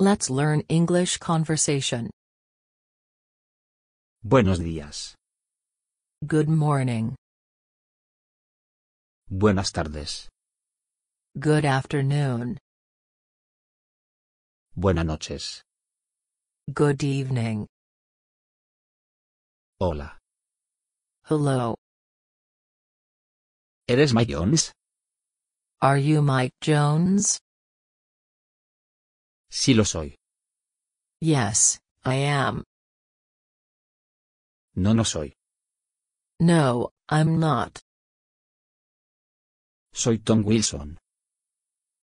Let's learn English conversation. Buenos días. Good morning. Buenas tardes. Good afternoon. Buenas noches. Good evening. Hola. Hello. ¿Eres Mike Jones? Are you Mike Jones? Sí lo soy. Yes, I am. No, no soy. No, I'm not. Soy Tom Wilson.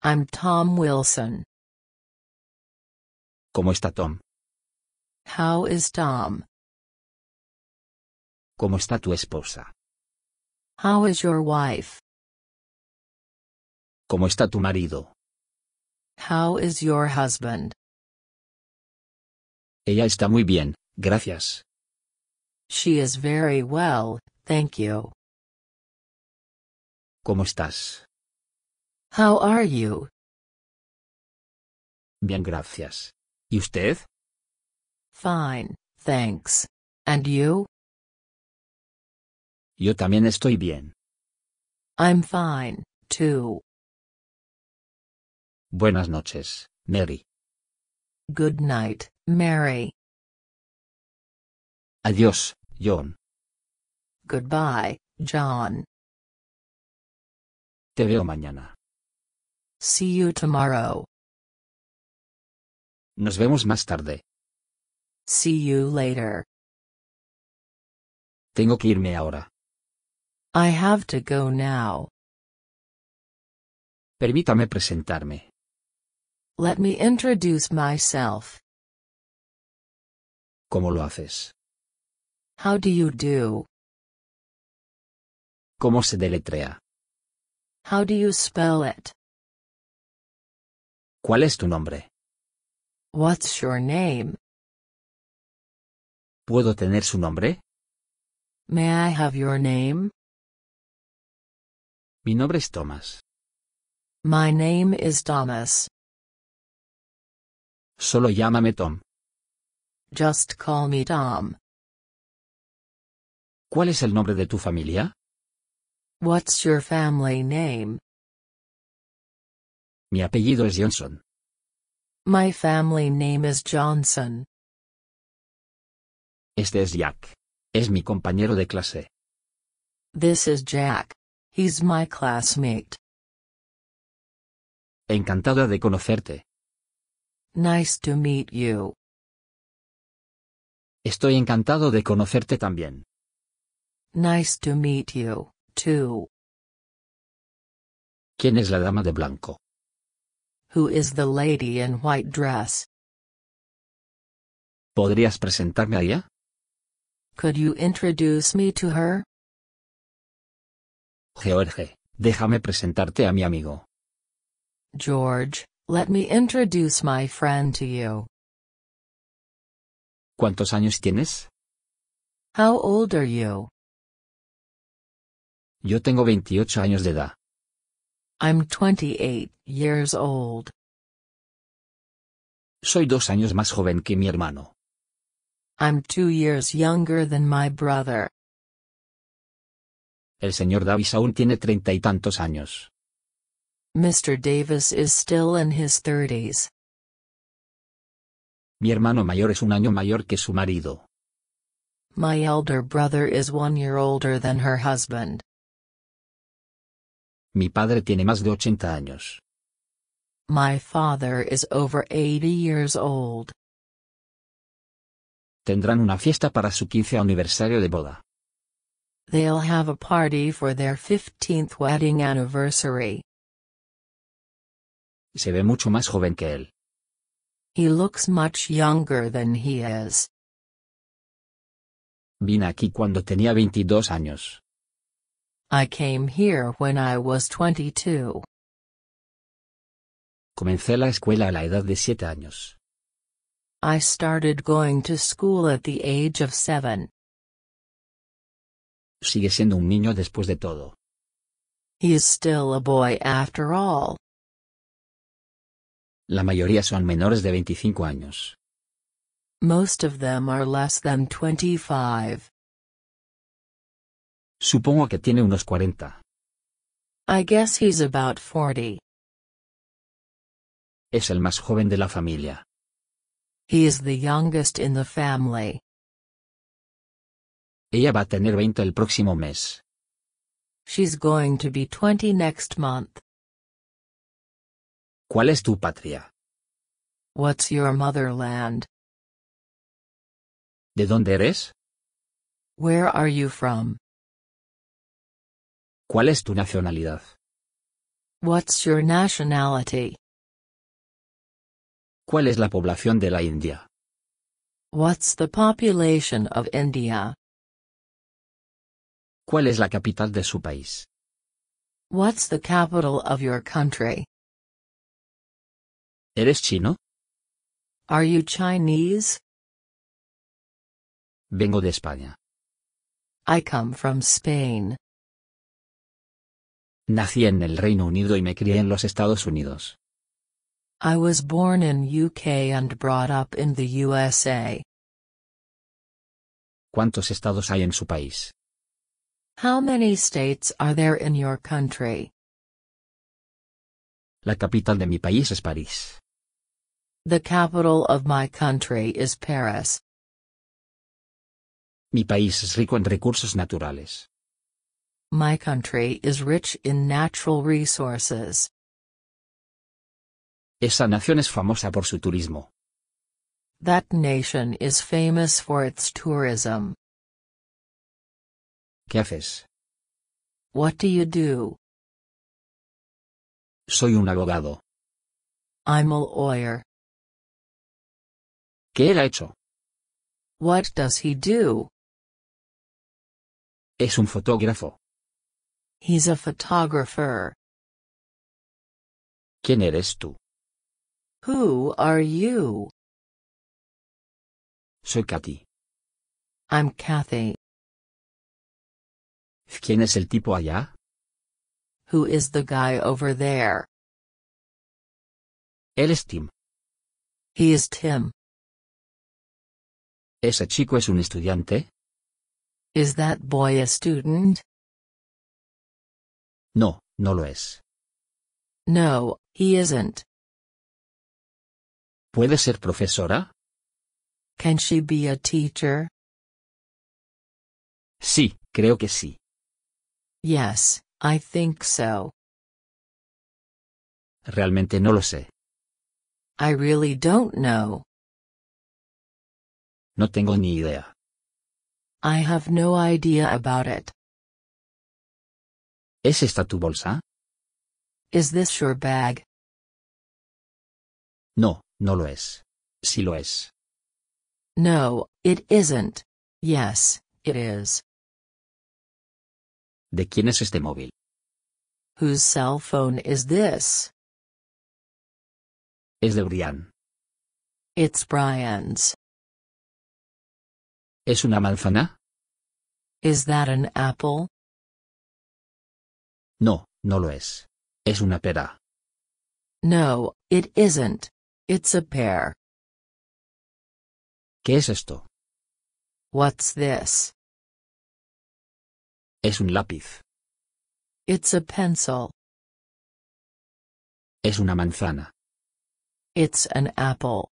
I'm Tom Wilson. ¿Cómo está Tom? How is Tom? ¿Cómo está tu esposa? How is your wife? ¿Cómo está tu marido? How is your husband? Ella está muy bien, gracias. She is very well, thank you. ¿Cómo estás? How are you? Bien, gracias. ¿Y usted? Fine, thanks. And you? Yo también estoy bien. I'm fine, too. Buenas noches, Mary. Good night, Mary. Adiós, John. Goodbye, John. Te veo mañana. See you tomorrow. Nos vemos más tarde. See you later. Tengo que irme ahora. I have to go now. Permítame presentarme. Let me introduce myself. ¿Cómo lo haces? How do you do? ¿Cómo se deletrea? How do you spell it? ¿Cuál es tu nombre? What's your name? ¿Puedo tener su nombre? May I have your name? Mi nombre es Thomas. My name is Thomas. Solo llámame Tom. Just call me Tom. ¿Cuál es el nombre de tu familia? What's your family name? Mi apellido es Johnson. My family name is Johnson. Este es Jack. Es mi compañero de clase. This is Jack. He's my classmate. Encantada de conocerte. Nice to meet you. Estoy encantado de conocerte también. Nice to meet you, too. ¿Quién es la dama de blanco? Who is the lady in white dress? ¿Podrías presentarme a ella? Could you introduce me to her? George, déjame presentarte a mi amigo. George, Let me introduce my friend to you. ¿Cuántos años tienes? How old are you? Yo tengo 28 años de edad. I'm 28 years old. Soy dos años más joven que mi hermano. I'm two years younger than my brother. El señor Davis aún tiene treinta y tantos años. Mr. Davis is still in his 30s. Mi hermano mayor es un año mayor que su marido. My elder brother is one year older than her husband. Mi padre tiene más de 80 años. My father is over 80 years old. Tendrán una fiesta para su 15 aniversario de boda. They'll have a party for their 15th wedding anniversary. Se ve mucho más joven que él. He looks much younger than he is. Vine aquí cuando tenía 22 años. I came here when I was 22. Comencé la escuela a la edad de 7 años. I started going to school at the age of 7. Sigue siendo un niño después de todo. He is still a boy after all. La mayoría son menores de 25 años. Most of them are less than 25. Supongo que tiene unos 40. I guess he's about 40. Es el más joven de la familia. He is the youngest in the family. Ella va a tener 20 el próximo mes. She's going to be 20 next month. ¿Cuál es tu patria? What's your motherland? ¿De dónde eres? Where are you from? ¿Cuál es tu nacionalidad? What's your nationality? ¿Cuál es la población de la India? What's the population of India? ¿Cuál es la capital de su país? What's the capital of your country? ¿Eres chino? Are you Chinese? Vengo de España. I come from Spain. Nací en el Reino Unido y me crié en los Estados Unidos. I was born in UK and brought up in the USA. ¿Cuántos estados hay en su país? How many states are there in your country? La capital de mi país es París. The capital of my country is Paris. Mi país es rico en recursos naturales. My country is rich in natural resources. Esa nación es famosa por su turismo. That nation is famous for its tourism. ¿Qué haces? What do you do? Soy un abogado. I'm a lawyer. ¿Qué él ha hecho? What does he do? Es un fotógrafo. He's a photographer. ¿Quién eres tú? Who are you? Soy Kathy. I'm Kathy. ¿Quién es el tipo allá? Who is the guy over there? Él es Tim. He is Tim. ¿Ese chico es un estudiante? Is that boy a student? No, no lo es. No, he isn't. ¿Puede ser profesora? Can she be a teacher? Sí, creo que sí. Yes, I think so. Realmente no lo sé. I really don't know. No tengo ni idea. I have no idea about it. ¿Es esta tu bolsa? Is this your bag? No, no lo es. Sí lo es. No, it isn't. Yes, it is. ¿De quién es este móvil? Whose cell phone is this? Es de Brian. It's Brian's. ¿Es una manzana? Is that an apple? No, no lo es. Es una pera. No, it isn't. It's a pear. ¿Qué es esto? What's this? Es un lápiz. It's a pencil. Es una manzana. It's an apple.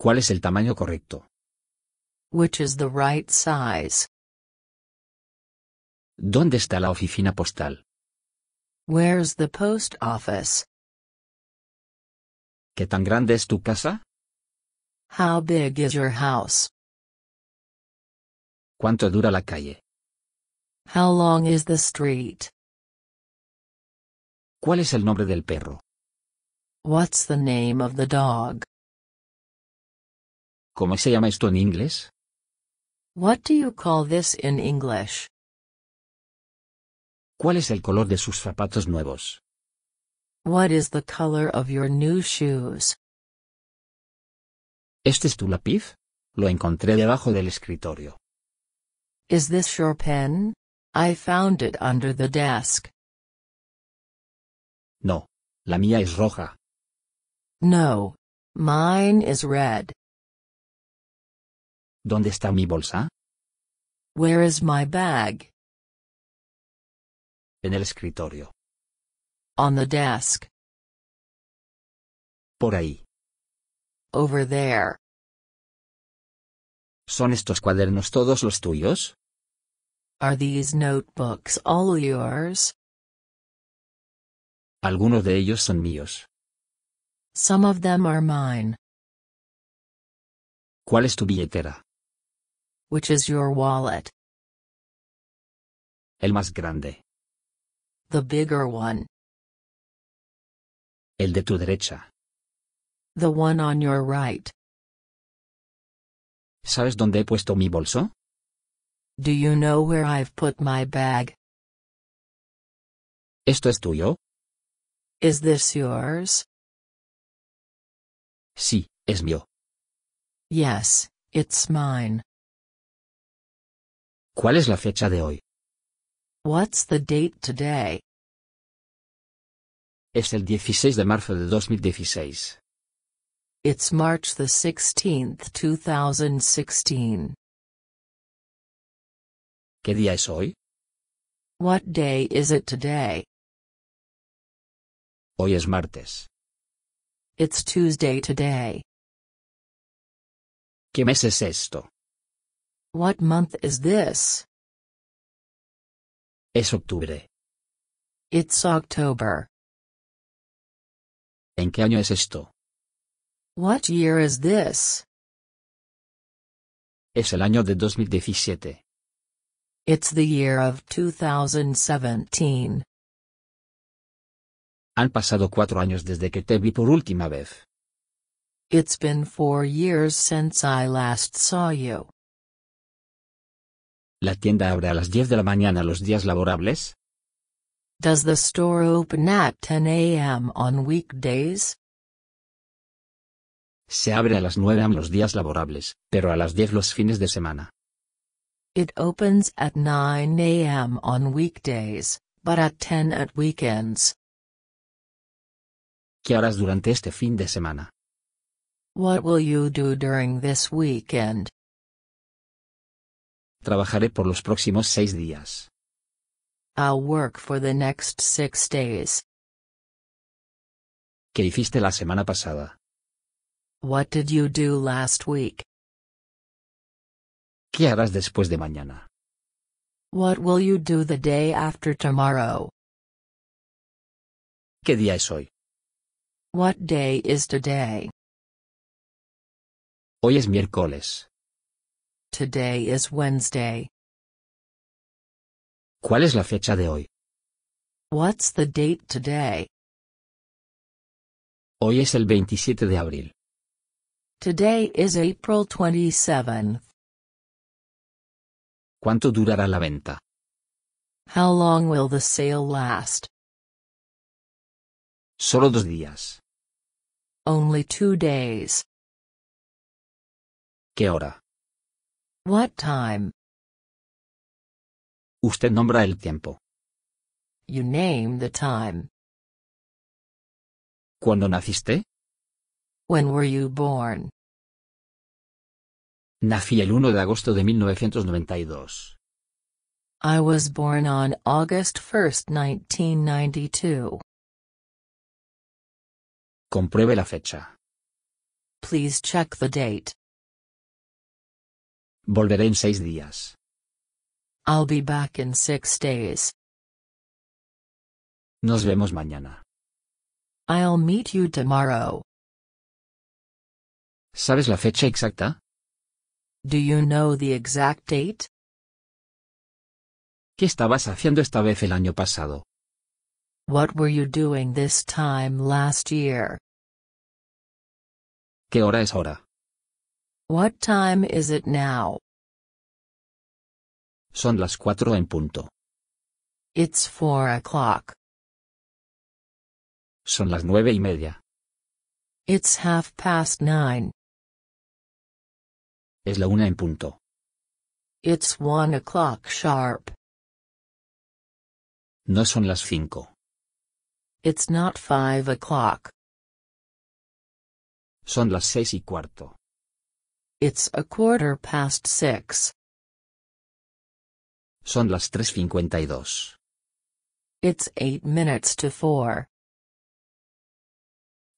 ¿Cuál es el tamaño correcto? Which is the right size? ¿Dónde está la oficina postal? Where's the post office? ¿Qué tan grande es tu casa? How big is your house? ¿Cuánto dura la calle? How long is the street? ¿Cuál es el nombre del perro? What's the name of the dog? ¿Cómo se llama esto en inglés? What do you call this in English? ¿Cuál es el color de sus zapatos nuevos? What is the color of your new shoes? ¿Este es tu lápiz? Lo encontré debajo del escritorio. Is this your pen? I found it under the desk. No, la mía es roja. No, mine is red. ¿Dónde está mi bolsa? Where is my bag? En el escritorio. On the desk. Por ahí. Over there. ¿Son estos cuadernos todos los tuyos? Are these notebooks all yours? Algunos de ellos son míos. Some of them are mine. ¿Cuál es tu billetera? Which is your wallet? El más grande. The bigger one. El de tu derecha. The one on your right. ¿Sabes dónde he puesto mi bolso? Do you know where I've put my bag? ¿Esto es tuyo? Is this yours? Sí, es mío. Yes, it's mine. ¿Cuál es la fecha de hoy? What's the date today? Es el 16 de marzo de 2016. It's March the 16th, 2016. ¿Qué día es hoy? What day is it today? Hoy es martes. It's Tuesday today. ¿Qué mes es esto? What month is this? Es octubre. It's October. ¿En qué año es esto? What year is this? Es el año de 2017. It's the year of 2017. Han pasado cuatro años desde que te vi por última vez. It's been four years since I last saw you. ¿La tienda abre a las 10 de la mañana los días laborables? Does the store open at 10 a.m. on weekdays? Se abre a las 9 am los días laborables, pero a las 10 los fines de semana. It opens at 9 a.m. on weekdays, but at 10 at weekends. ¿Qué harás durante este fin de semana? What will you do during this weekend? Trabajaré por los próximos seis días. I'll work for the next six days. ¿Qué hiciste la semana pasada? What did you do last week? ¿Qué harás después de mañana? What will you do the day after tomorrow? ¿Qué día es hoy? What day is today? Hoy es miércoles. Today is Wednesday. ¿Cuál es la fecha de hoy? What's the date today? Hoy es el 27 de abril. Today is April 27th. ¿Cuánto durará la venta? How long will the sale last? Solo dos días. Only two days. ¿Qué hora? What time? Usted nombra el tiempo. You name the time. ¿Cuándo naciste? When were you born? Nací el 1 de agosto de 1992. I was born on August 1, 1992. Compruebe la fecha. Please check the date. Volveré en seis días. I'll be back in six days. Nos vemos mañana. I'll meet you tomorrow. ¿Sabes la fecha exacta? Do you know the exact date? ¿Qué estabas haciendo esta vez el año pasado? What were you doing this time last year? ¿Qué hora es ahora? What time is it now? Son las cuatro en punto. It's four o'clock. Son las nueve y media. It's half past nine. Es la una en punto. It's one o'clock sharp. No son las cinco. It's not five o'clock. Son las seis y cuarto. It's a quarter past six. Son las 3.52. It's eight minutes to four.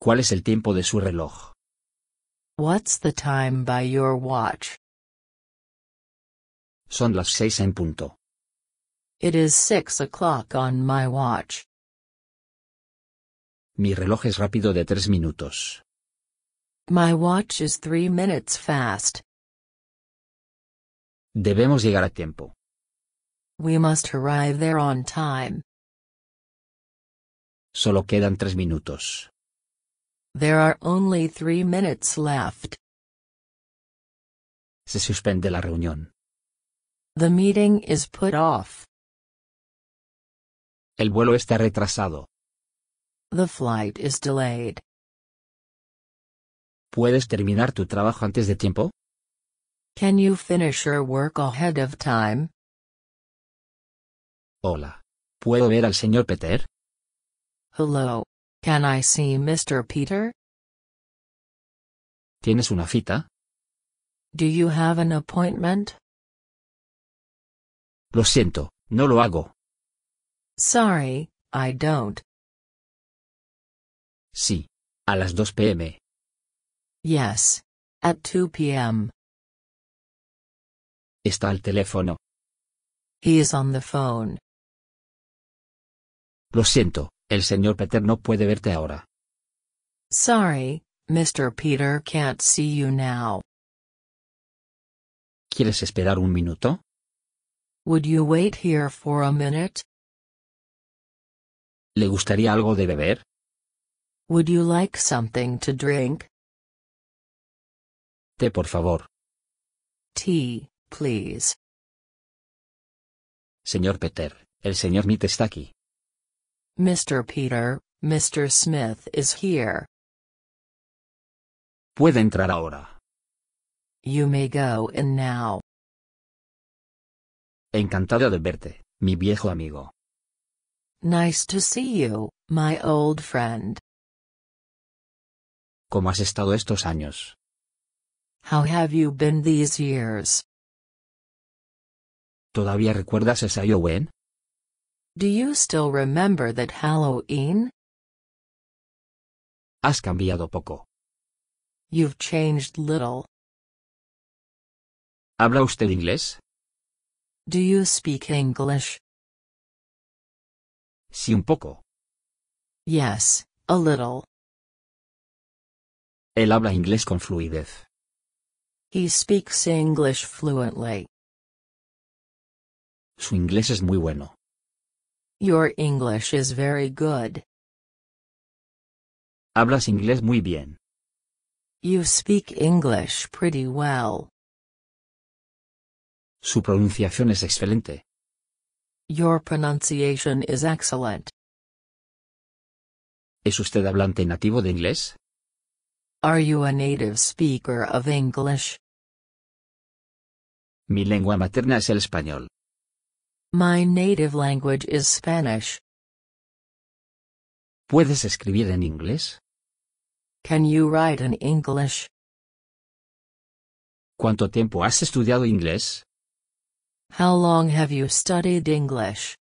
¿Cuál es el tiempo de su reloj? What's the time by your watch? Son las seis en punto. It is six o'clock on my watch. Mi reloj es rápido de tres minutos. My watch is three minutes fast. Debemos llegar a tiempo. We must arrive there on time. Solo quedan tres minutos. There are only three minutes left. Se suspende la reunión. The meeting is put off. El vuelo está retrasado. The flight is delayed. ¿Puedes terminar tu trabajo antes de tiempo? Can you finish your work ahead of time? Hola. ¿Puedo ver al señor Peter? Hello. Can I see Mr. Peter? ¿Tienes una cita? Do you have an appointment? Lo siento, no lo hago. Sorry, I don't. Sí. A las 2 pm. Yes. At 2 p.m. Está al teléfono. He is on the phone. Lo siento, el señor Peter no puede verte ahora. Sorry, Mr. Peter can't see you now. ¿Quieres esperar un minuto? Would you wait here for a minute? ¿Le gustaría algo de beber? Would you like something to drink? por favor. T, please. Señor Peter, el señor Smith está aquí. Mr. Peter, Mr. Smith is here. Puede entrar ahora. You may go in now. Encantado de verte, mi viejo amigo. Nice to see you, my old friend. ¿Cómo has estado estos años? How have you been these years? ¿Todavía recuerdas ese Halloween? Do you still remember that Halloween? Has cambiado poco. You've changed little. ¿Habla usted inglés? Do you speak English? Sí un poco. Yes, a little. Él habla inglés con fluidez. He speaks English fluently. Su inglés es muy bueno. Your English is very good. Hablas inglés muy bien. You speak English pretty well. Su pronunciación es excelente. Your pronunciation is excellent. ¿Es usted hablante nativo de inglés? Are you a native speaker of English? Mi lengua materna es el español. My native language is Spanish. ¿Puedes escribir en inglés? Can you write in English? ¿Cuánto tiempo has estudiado inglés? How long have you studied English?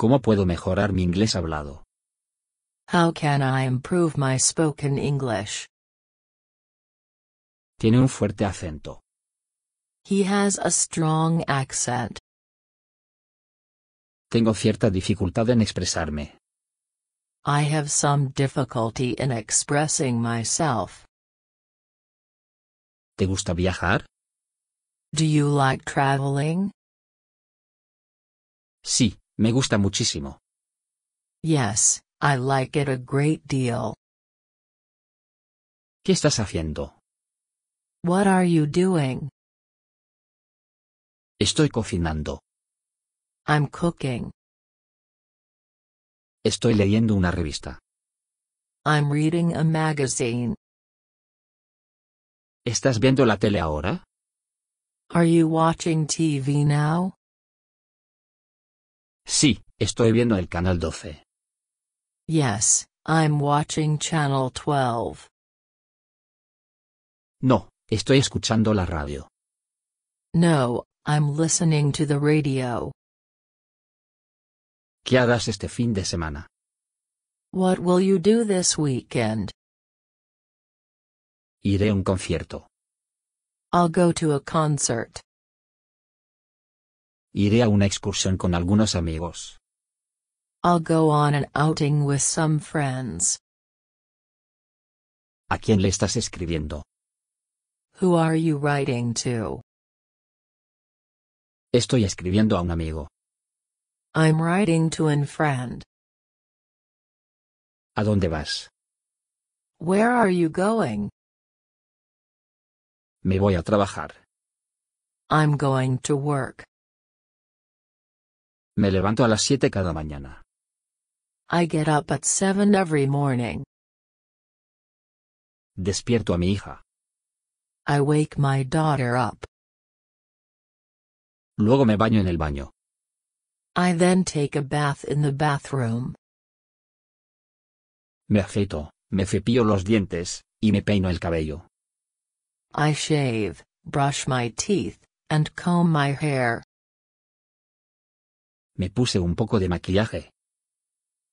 ¿Cómo puedo mejorar mi inglés hablado? How can I improve my spoken English? Tiene un fuerte acento. He has a strong accent. Tengo cierta dificultad en expresarme. I have some difficulty in expressing myself. ¿Te gusta viajar? Do you like traveling? Sí, me gusta muchísimo. Yes, I like it a great deal. ¿Qué estás haciendo? What are you doing? Estoy cocinando. I'm cooking. Estoy leyendo una revista. I'm reading a magazine. ¿Estás viendo la tele ahora? Are you watching TV now? Sí, estoy viendo el canal 12. Yes, I'm watching Channel 12. No, estoy escuchando la radio. No, I'm listening to the radio. ¿Qué harás este fin de semana? What will you do this weekend? Iré a un concierto. I'll go to a concert. Iré a una excursión con algunos amigos. I'll go on an outing with some friends. ¿A quién le estás escribiendo? Who are you writing to? Estoy escribiendo a un amigo. I'm writing to a friend. ¿A dónde vas? Where are you going? Me voy a trabajar. I'm going to work. Me levanto a las 7 cada mañana. I get up at 7 every morning. Despierto a mi hija. I wake my daughter up. Luego me baño en el baño. I then take a bath in the bathroom. Me afeito, me cepillo los dientes, y me peino el cabello. I shave, brush my teeth, and comb my hair. Me puse un poco de maquillaje.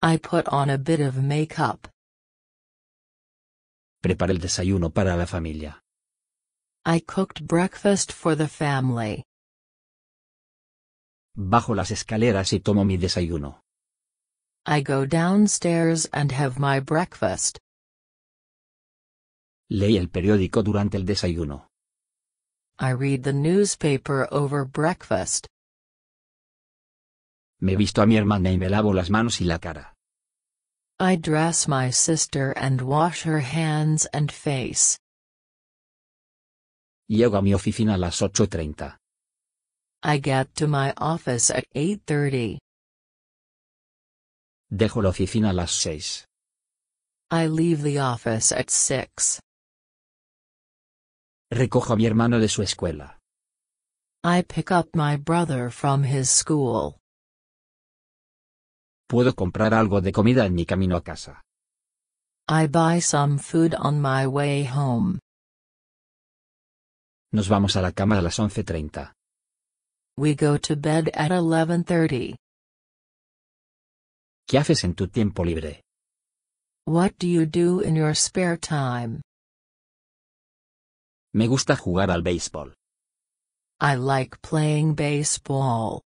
I put on a bit of makeup. Preparé el desayuno para la familia. I cooked breakfast for the family. Bajo las escaleras y tomo mi desayuno. I go downstairs and have my breakfast. Leí el periódico durante el desayuno. I read the newspaper over breakfast. Me visto a mi hermana y me lavo las manos y la cara. I dress my sister and wash her hands and face. Llego a mi oficina a las 8.30. I get to my office at 8.30. Dejo la oficina a las 6. I leave the office at 6. Recojo a mi hermano de su escuela. I pick up my brother from his school. Puedo comprar algo de comida en mi camino a casa. I buy some food on my way home. Nos vamos a la cama a las 11.30. We go to bed at 11.30. ¿Qué haces en tu tiempo libre? What do you do in your spare time? Me gusta jugar al béisbol. I like playing baseball.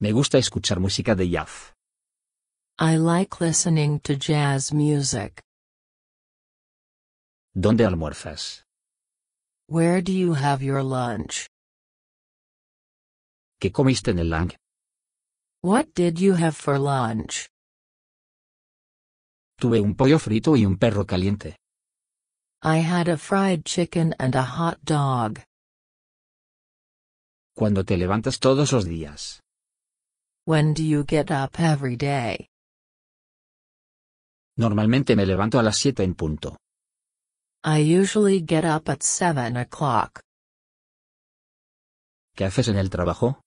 Me gusta escuchar música de jazz. I like listening to jazz music. ¿Dónde almuerzas? Where do you have your lunch? ¿Qué comiste en el lunch? What did you have for lunch? Tuve un pollo frito y un perro caliente. I had a fried chicken and a hot dog. Cuando te levantas todos los días. When do you get up every day? Normalmente me levanto a las 7 en punto. I usually get up at 7 o'clock. ¿Qué haces en el trabajo?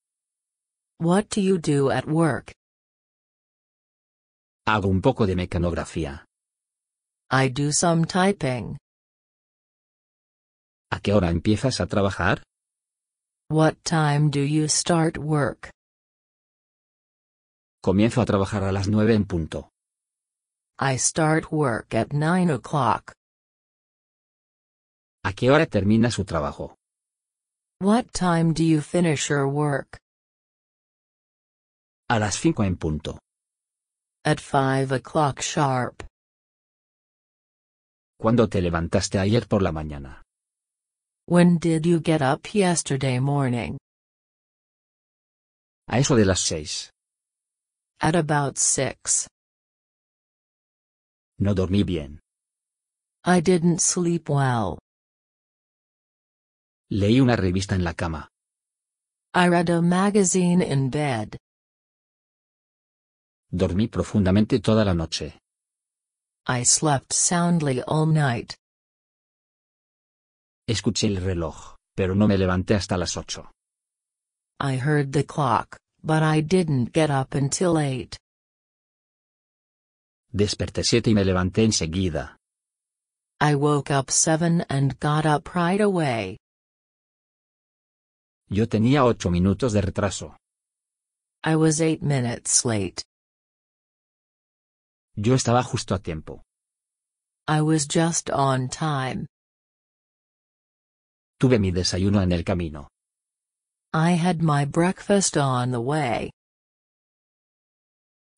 What do you do at work? Hago un poco de mecanografía. I do some typing. ¿A qué hora empiezas a trabajar? What time do you start work? Comienzo a trabajar a las nueve en punto. I start work at nine o'clock. ¿A qué hora termina su trabajo? What time do you finish your work? A las cinco en punto. At five o'clock sharp. ¿Cuándo te levantaste ayer por la mañana? When did you get up yesterday morning? A eso de las seis. At about 6. No dormí bien. I didn't sleep well. Leí una revista en la cama. I read a magazine in bed. Dormí profundamente toda la noche. I slept soundly all night. Escuché el reloj, pero no me levanté hasta las ocho. I heard the clock, but I didn't get up until 8. Desperté siete y me levanté enseguida. I woke up 7 and got up right away. Yo tenía minutos de retraso. I was 8 minutes late. Yo estaba justo a tiempo. I was just on time. Tuve mi desayuno en el camino. I had my breakfast on the way.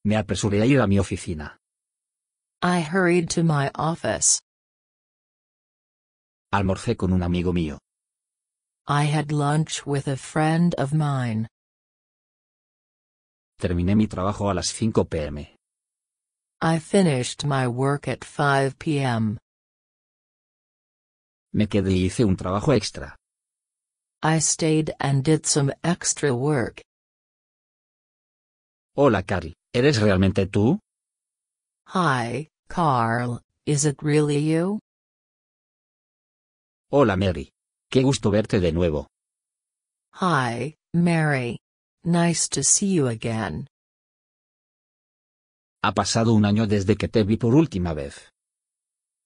Me apresuré a ir a mi oficina. I hurried to my office. Almorcé con un amigo mío. I had lunch with a friend of mine. Terminé mi trabajo a las 5 pm. I finished my work at 5 pm. Me quedé y hice un trabajo extra. I stayed and did some extra work. Hola, Carl. ¿Eres realmente tú? Hi, Carl. Is it really you? Hola, Mary. Qué gusto verte de nuevo. Hi, Mary. Nice to see you again. Ha pasado un año desde que te vi por última vez.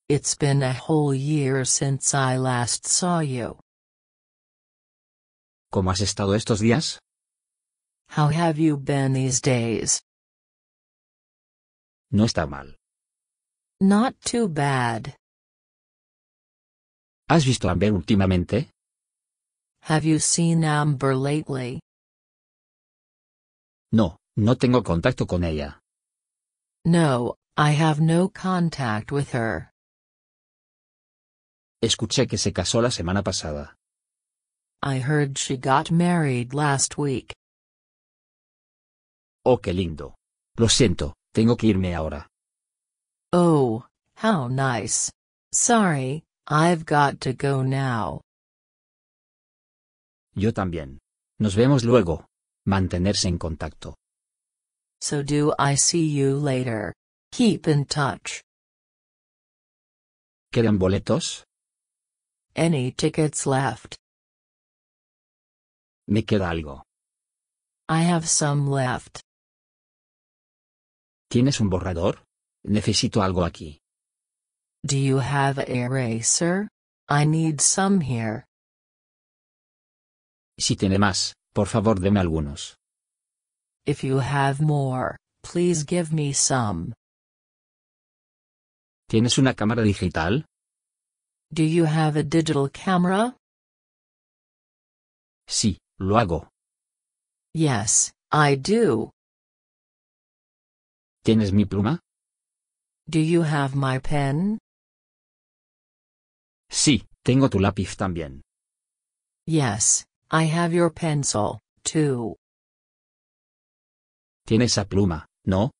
It's been a whole year since I last saw you. ¿Cómo has estado estos días? How have you been these days? No está mal. Not too bad. ¿Has visto a Amber últimamente? Have you seen Amber lately? No, no tengo contacto con ella. No, I have no contact with her. Escuché que se casó la semana pasada. I heard she got married last week. Oh, qué lindo. Lo siento, tengo que irme ahora. Oh, how nice. Sorry, I've got to go now. Yo también. Nos vemos luego. Mantenerse en contacto. So do I see you later. Keep in touch. ¿Quedan boletos? Any tickets left? Me queda algo. I have some left. ¿Tienes un borrador? Necesito algo aquí. Do you have a eraser? I need some here. Si tiene más, por favor deme algunos. If you have more, please give me some. ¿Tienes una cámara digital? Do you have a digital camera? Sí, Lo hago. Yes, I do. ¿Tienes mi pluma? Do you have my pen? Sí, tengo tu lápiz también. Yes, I have your pencil, too. Tiene esa pluma, ¿no?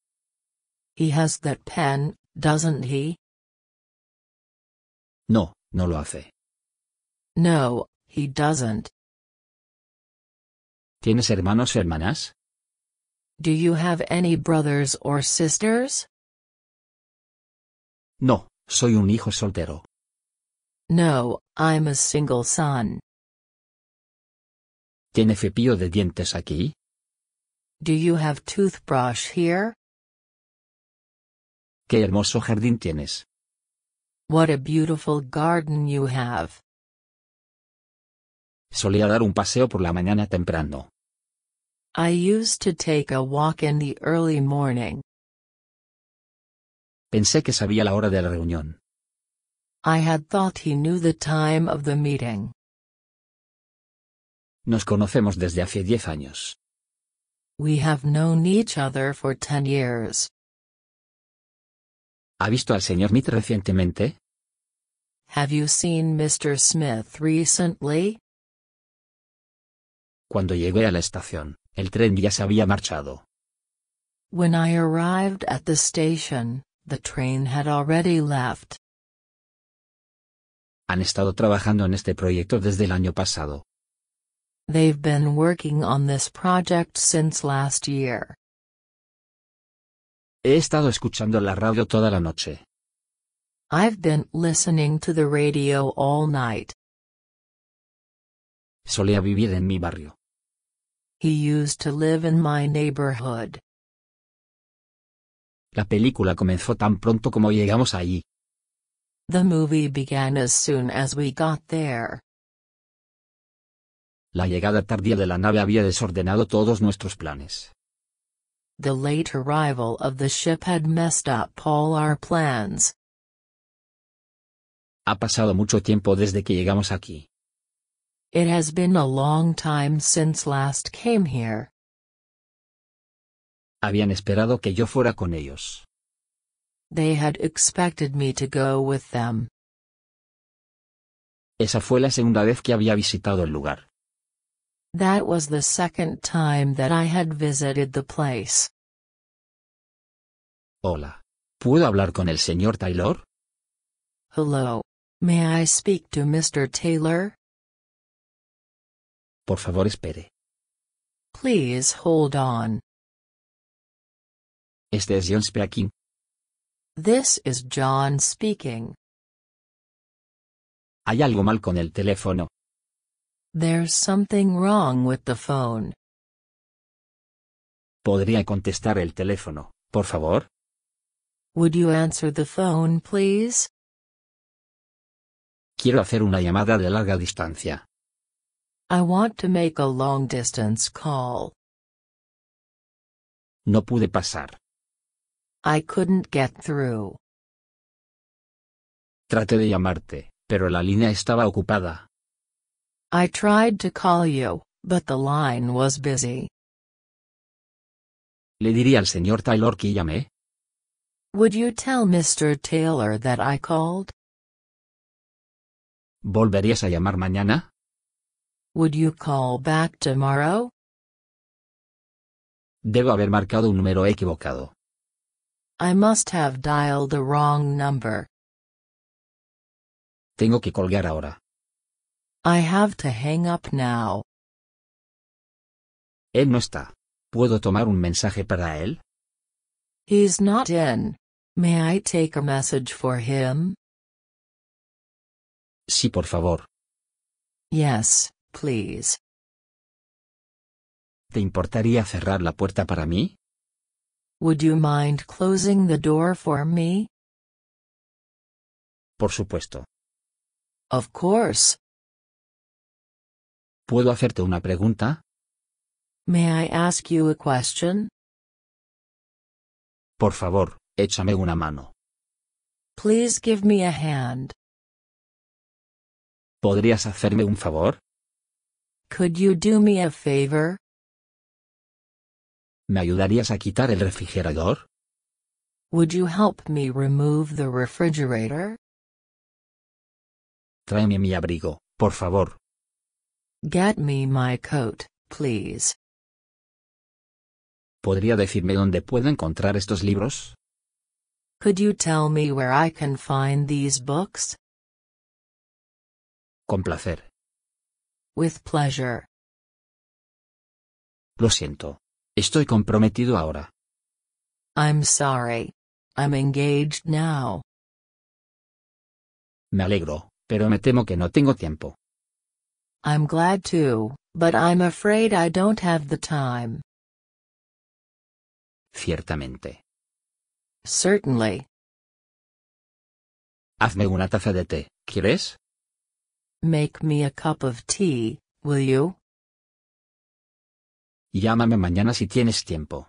He has that pen, doesn't he? No, no lo hace. No, he doesn't. ¿Tienes hermanos o hermanas? Do you have any brothers or sisters? No, soy un hijo soltero. No, I'm a single son. ¿Tiene cepillo de dientes aquí? Do you have toothbrush here? Qué hermoso jardín tienes. What a beautiful garden you have. Solía dar un paseo por la mañana temprano. I used to take a walk in the early morning. Pensé que sabía la hora de la reunión. I had thought he knew the time of the meeting. Nos conocemos desde hace diez años. We have known each other for ten years. ¿Ha visto al señor Smith recientemente? Have you seen Mr. Smith recently? Cuando llegué a la estación, el tren ya se había marchado. When I arrived at the station, the train had already left. Han estado trabajando en este proyecto desde el año pasado. They've been working on this project since last year. He estado escuchando la radio toda la noche. I've been listening to the radio all night. Solía vivir en mi barrio. He used to live in my neighborhood. La película comenzó tan pronto como llegamos allí. The movie began as soon as we got there. La llegada tardía de la nave había desordenado todos nuestros planes. The late arrival of the ship had messed up all our plans. Ha pasado mucho tiempo desde que llegamos aquí. It has been a long time since last came here. Habían esperado que yo fuera con ellos. They had expected me to go with them. Esa fue la segunda vez que había visitado el lugar. That was the second time that I had visited the place. Hola. ¿Puedo hablar con el señor Taylor? Hello. May I speak to Mr. Taylor? Por favor, espere. Please hold on. Este es John speaking. This is John speaking. Hay algo mal con el teléfono. There's something wrong with the phone. ¿Podría contestar el teléfono, por favor? Would you answer the phone, please? Quiero hacer una llamada de larga distancia. I want to make a long distance call. No pude pasar. I couldn't get through. Traté de llamarte, pero la línea estaba ocupada. I tried to call you, but the line was busy. ¿Le diría al señor Taylor que llamé? Would you tell Mr. Taylor that I called? ¿Volverías a llamar mañana? Would you call back tomorrow? Debo haber marcado un número equivocado. I must have dialed the wrong number. Tengo que colgar ahora. I have to hang up now. Él no está. ¿Puedo tomar un mensaje para él? He's not in. May I take a message for him? Sí, por favor. Yes, please? ¿Te importaría cerrar la puerta para mí? Would you mind closing the door for me? Por supuesto. Of course. ¿Puedo hacerte una pregunta? May I ask you a question? Por favor, échame una mano. Please give me a hand. ¿Podrías hacerme un favor? Could you do me a favor? ¿Me ayudarías a quitar el refrigerador? Would you help me remove the refrigerator? Tráeme mi abrigo, por favor. Get me my coat, please. ¿Podría decirme dónde puedo encontrar estos libros? Could you tell me where I can find these books? Con placer. With pleasure. Lo siento. Estoy comprometido ahora. I'm sorry. I'm engaged now. Me alegro, pero me temo que no tengo tiempo. I'm glad to, but I'm afraid I don't have the time. Ciertamente. Certainly. Hazme una taza de té, ¿quieres? Make me a cup of tea, will you? Llámame mañana si tienes tiempo.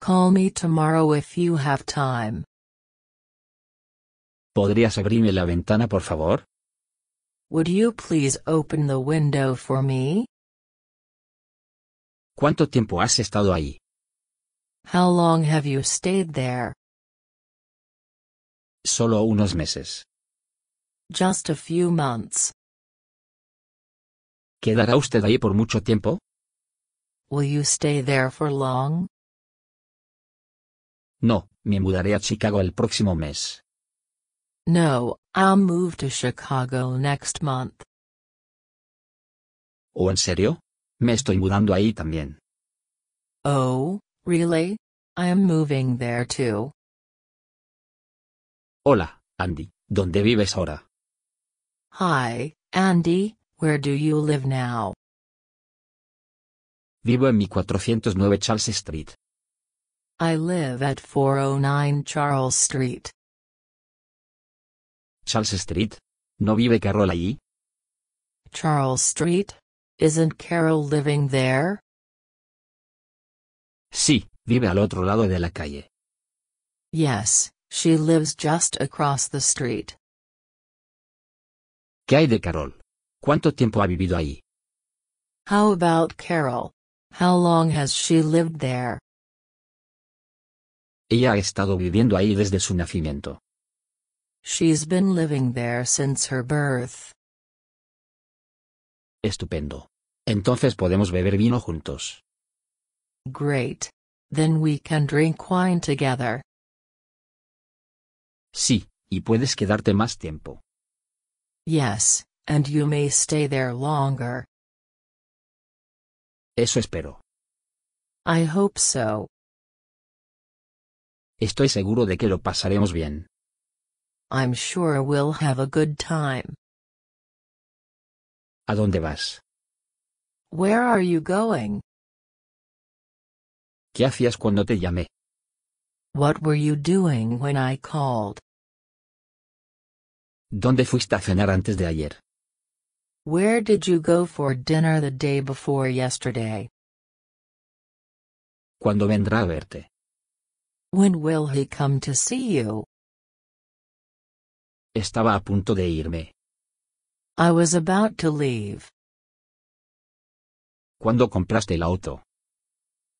Call me tomorrow if you have time. ¿Podrías abrirme la ventana, por favor? Would you please open the window for me? ¿Cuánto tiempo has estado ahí? How long have you stayed there? Solo unos meses. Just a few months. ¿Quedará usted ahí por mucho tiempo? Will you stay there for long? No, me mudaré a Chicago el próximo mes. No, I'll move to Chicago next month. ¿O en serio? Me estoy mudando ahí también. Oh, really? I am moving there too. Hola, Andy, ¿dónde vives ahora? Hi, Andy, where do you live now? Vivo en mi 409 Charles Street. I live at 409 Charles Street. Charles Street? ¿No vive Carol allí? Charles Street? Isn't Carol living there? Sí, vive al otro lado de la calle. Yes, she lives just across the street. ¿Qué hay de Carol? ¿Cuánto tiempo ha vivido ahí? How about Carol? How long has she lived there? Ella ha estado viviendo ahí desde su nacimiento. She's been living there since her birth. Estupendo. Entonces podemos beber vino juntos. Great. Then we can drink wine together. Sí, y puedes quedarte más tiempo. Yes, and you may stay there longer. Eso espero. I hope so. Estoy seguro de que lo pasaremos bien. I'm sure we'll have a good time. ¿A dónde vas? Where are you going? ¿Qué hacías cuando te llamé? What were you doing when I called? ¿Dónde fuiste a cenar antes de ayer? Where did you go for dinner the day before yesterday? ¿Cuándo vendrá a verte? When will he come to see you? Estaba a punto de irme. I was about to leave. ¿Cuándo compraste el auto?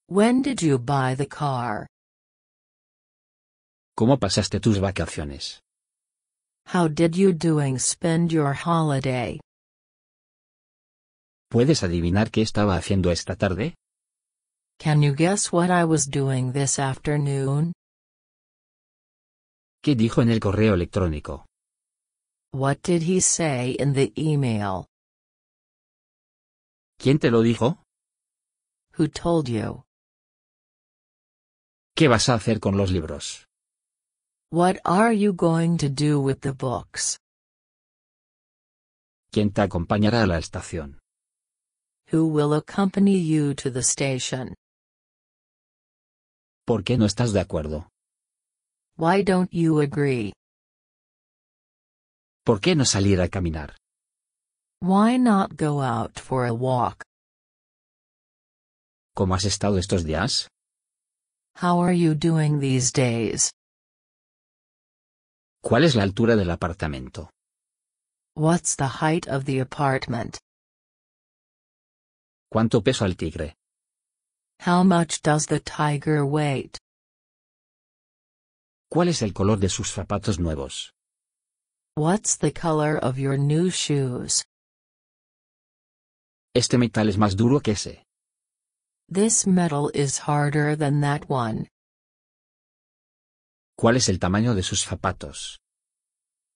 When did you buy the car? ¿Cómo pasaste tus vacaciones? How did you doing spend your holiday? ¿Puedes adivinar qué estaba haciendo esta tarde? Can you guess what I was doing this afternoon? ¿Qué dijo en el correo electrónico? What did he say in the email? ¿Quién te lo dijo? Who told you? ¿Qué vas a hacer con los libros? What are you going to do with the books? ¿Quién te acompañará a la estación? Who will accompany you to the station? ¿Por qué no estás de acuerdo? Why don't you agree? ¿Por qué no salir a caminar? Why not go out for a walk? ¿Cómo has estado estos días? How are you doing these days? ¿Cuál es la altura del apartamento? What's the height of the apartment? ¿Cuánto pesa el tigre? How much does the tiger weigh? ¿Cuál es el color de sus zapatos nuevos? What's the color of your new shoes? Este metal es más duro que ese. This metal is harder than that one. ¿Cuál es el tamaño de sus zapatos?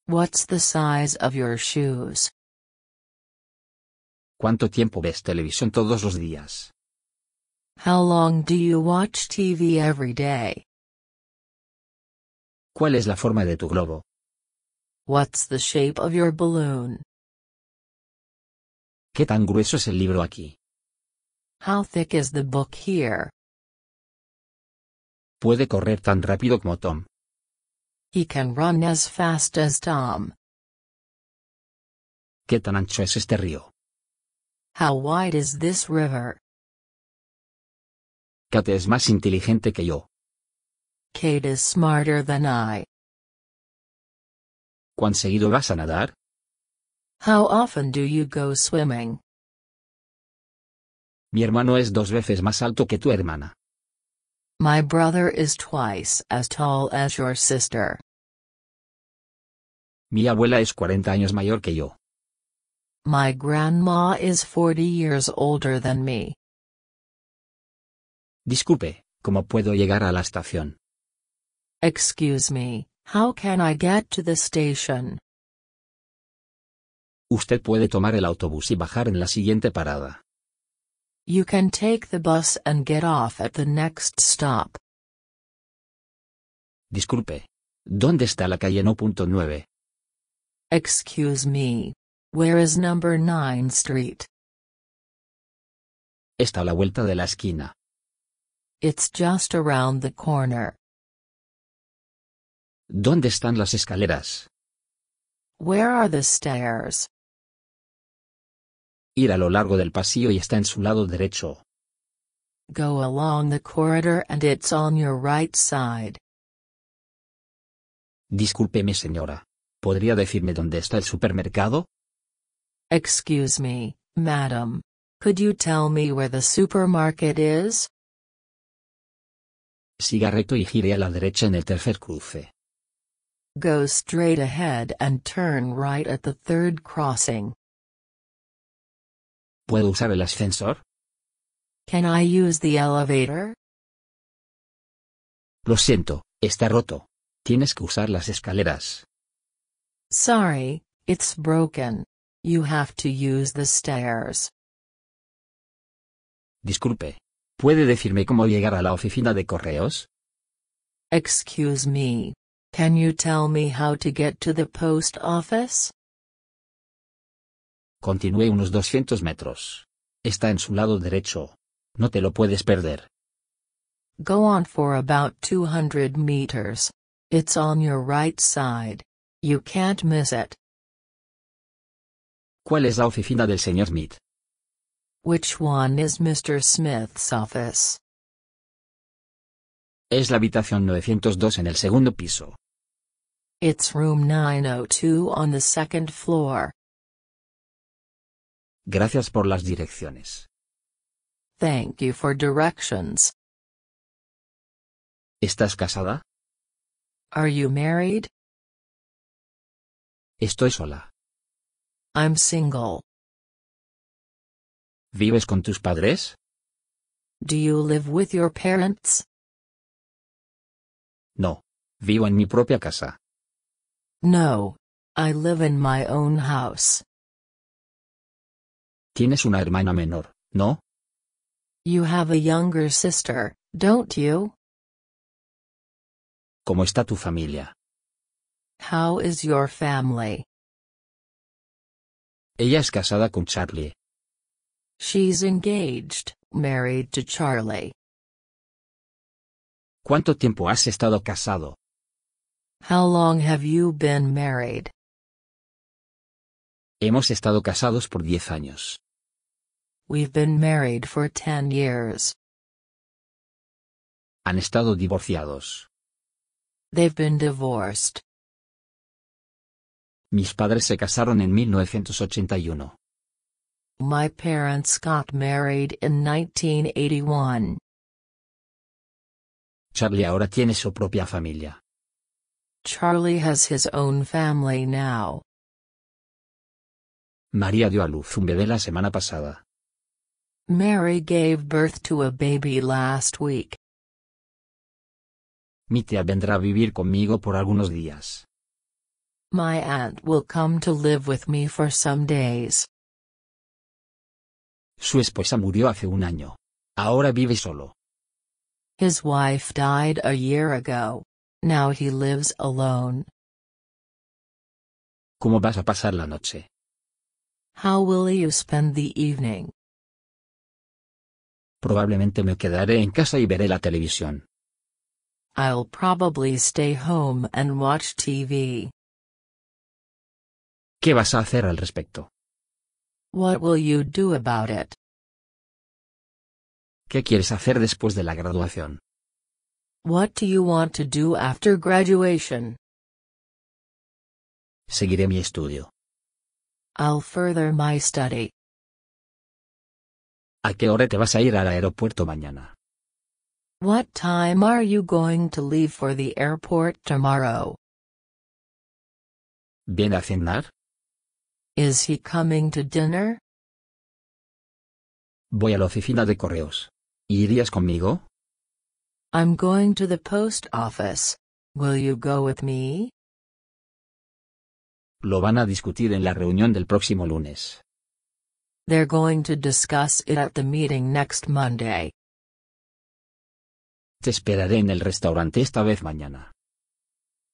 What's the size of your shoes? ¿Cuánto tiempo ves televisión todos los días? How long do you watch TV every day? ¿Cuál es la forma de tu globo? What's the shape of your balloon? ¿Qué tan grueso es el libro aquí? How thick is the book here? Puede correr tan rápido como Tom. He can run as fast as Tom. ¿Qué tan ancho es este río? How wide is this river? Kate es más inteligente que yo. Kate is smarter than I. ¿Cuán seguido vas a nadar? How often do you go swimming? Mi hermano es dos veces más alto que tu hermana. My brother is twice as tall as your sister. Mi abuela es 40 años mayor que yo. My grandma is 40 years older than me. Disculpe, ¿cómo puedo llegar a la estación? Excuse me, how can I get to the station? Usted puede tomar el autobús y bajar en la siguiente parada. You can take the bus and get off at the next stop. Disculpe. ¿Dónde está la calle no punto 9? Excuse me. Where is number 9 street? Está a la vuelta de la esquina. It's just around the corner. ¿Dónde están las escaleras? Where are the stairs? ir a lo largo del pasillo y está en su lado derecho. Go along the corridor and it's on your right side. Discúlpeme, señora. ¿Podría decirme dónde está el supermercado? Excuse me, madam. Could you tell me where the supermarket is? Siga recto y gire a la derecha en el tercer cruce. Go straight ahead and turn right at the third crossing. ¿Puedo usar el ascensor? elevator? Lo siento, está roto. Tienes que usar las escaleras. it's broken. You have to use the stairs. Disculpe. ¿Puede decirme cómo llegar a la oficina de correos? Excuse me. post office? Continúe unos 200 metros. Está en su lado derecho. No te lo puedes perder. Go on for about 200 meters. It's on your right side. You can't miss it. ¿Cuál es la oficina del señor Smith? Which one is Mr. Smith's office? Es la habitación 902 en el segundo piso. It's room 902 on the second floor. Gracias por las direcciones. Thank you for directions. ¿Estás casada? Are you married? Estoy sola. I'm single. ¿Vives con tus padres? Do you live with your parents? No. Vivo en mi propia casa. No. I live in my own house. Tienes una hermana menor, ¿no? You have a younger sister, don't you? ¿Cómo está tu familia? How is your family? Ella es casada con Charlie. She's engaged, married to Charlie. ¿Cuánto tiempo has estado casado? How long have you been married? Hemos estado casados por diez años. We've been married for 10 years. Han estado divorciados. They've been divorced. Mis padres se casaron en 1981. My parents got married in 1981. Charlie ahora tiene su propia familia. Charlie has his own family now. María dio a luz un bebé la semana pasada. Mary gave birth to a baby last week. Mi tía vendrá a vivir conmigo por algunos días. My aunt will come to live with me for some days. Su esposa murió hace un año. Ahora vive solo. His wife died a year ago. Now he lives alone. ¿Cómo vas a pasar la noche? How will you spend the evening? Probablemente me quedaré en casa y veré la televisión. I'll probably stay home and watch TV. ¿Qué vas a hacer al respecto? What will you do about it? ¿Qué quieres hacer después de la graduación? What do you want to do after graduation? Seguiré mi estudio. I'll further my study. ¿A qué hora te vas a ir al aeropuerto mañana? What time are you going to leave for the airport tomorrow? ¿Viene a cenar? Is he coming to dinner? Voy a la oficina de correos. ¿Irías conmigo? I'm going to the post office. Will you go with me? Lo van a discutir en la reunión del próximo lunes. They're going to discuss it at the meeting next Monday. Te esperaré en el restaurante esta vez mañana.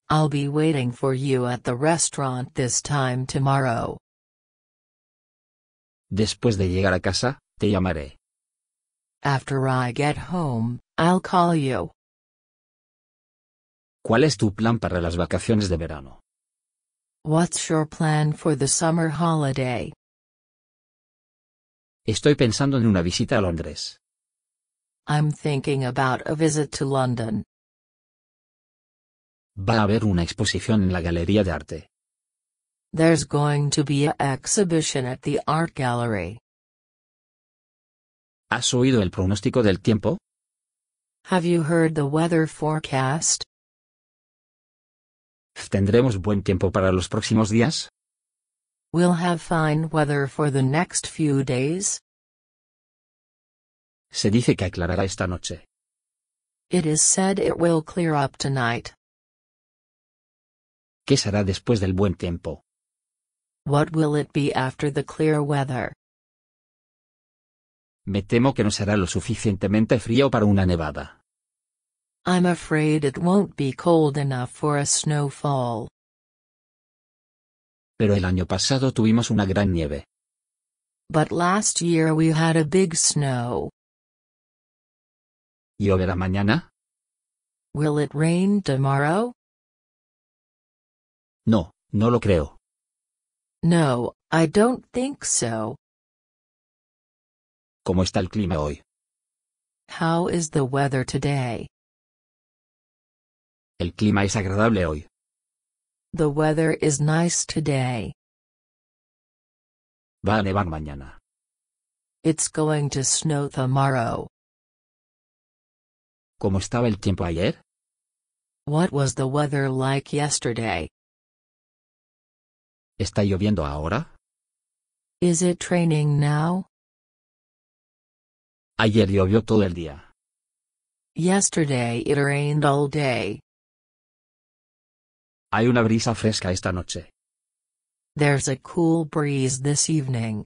I'll be waiting for you at the restaurant this time tomorrow. Después de llegar a casa, te llamaré. After I get home, I'll call you. ¿Cuál es tu plan para las vacaciones de verano? What's your plan for the summer holiday? Estoy pensando en una visita a Londres. I'm thinking about a visit to London. Va a haber una exposición en la Galería de Arte. There's going to be an exhibition at the art gallery. ¿Has oído el pronóstico del tiempo? Have you heard the weather forecast? ¿Tendremos buen tiempo para los próximos días? We'll have fine weather for the next few days. Se dice que aclarará esta noche. It is said it will clear up tonight. ¿Qué será después del buen tiempo? What will it be after the clear weather? Me temo que no será lo suficientemente frío para una nevada. I'm afraid it won't be cold enough for a snowfall. Pero el año pasado tuvimos una gran nieve. But last year we had a big snow. ¿Lloverá mañana? Will it rain tomorrow? No, no lo creo. No, I don't think so. ¿Cómo está el clima hoy? How is the weather today? El clima es agradable hoy. The weather is nice today. Va a nevar mañana. It's going to snow tomorrow. ¿Cómo estaba el tiempo ayer? What was the weather like yesterday? ¿Está lloviendo ahora? Is it raining now? Ayer llovió todo el día. Yesterday it rained all day. Hay una brisa fresca esta noche. There's a cool breeze this evening.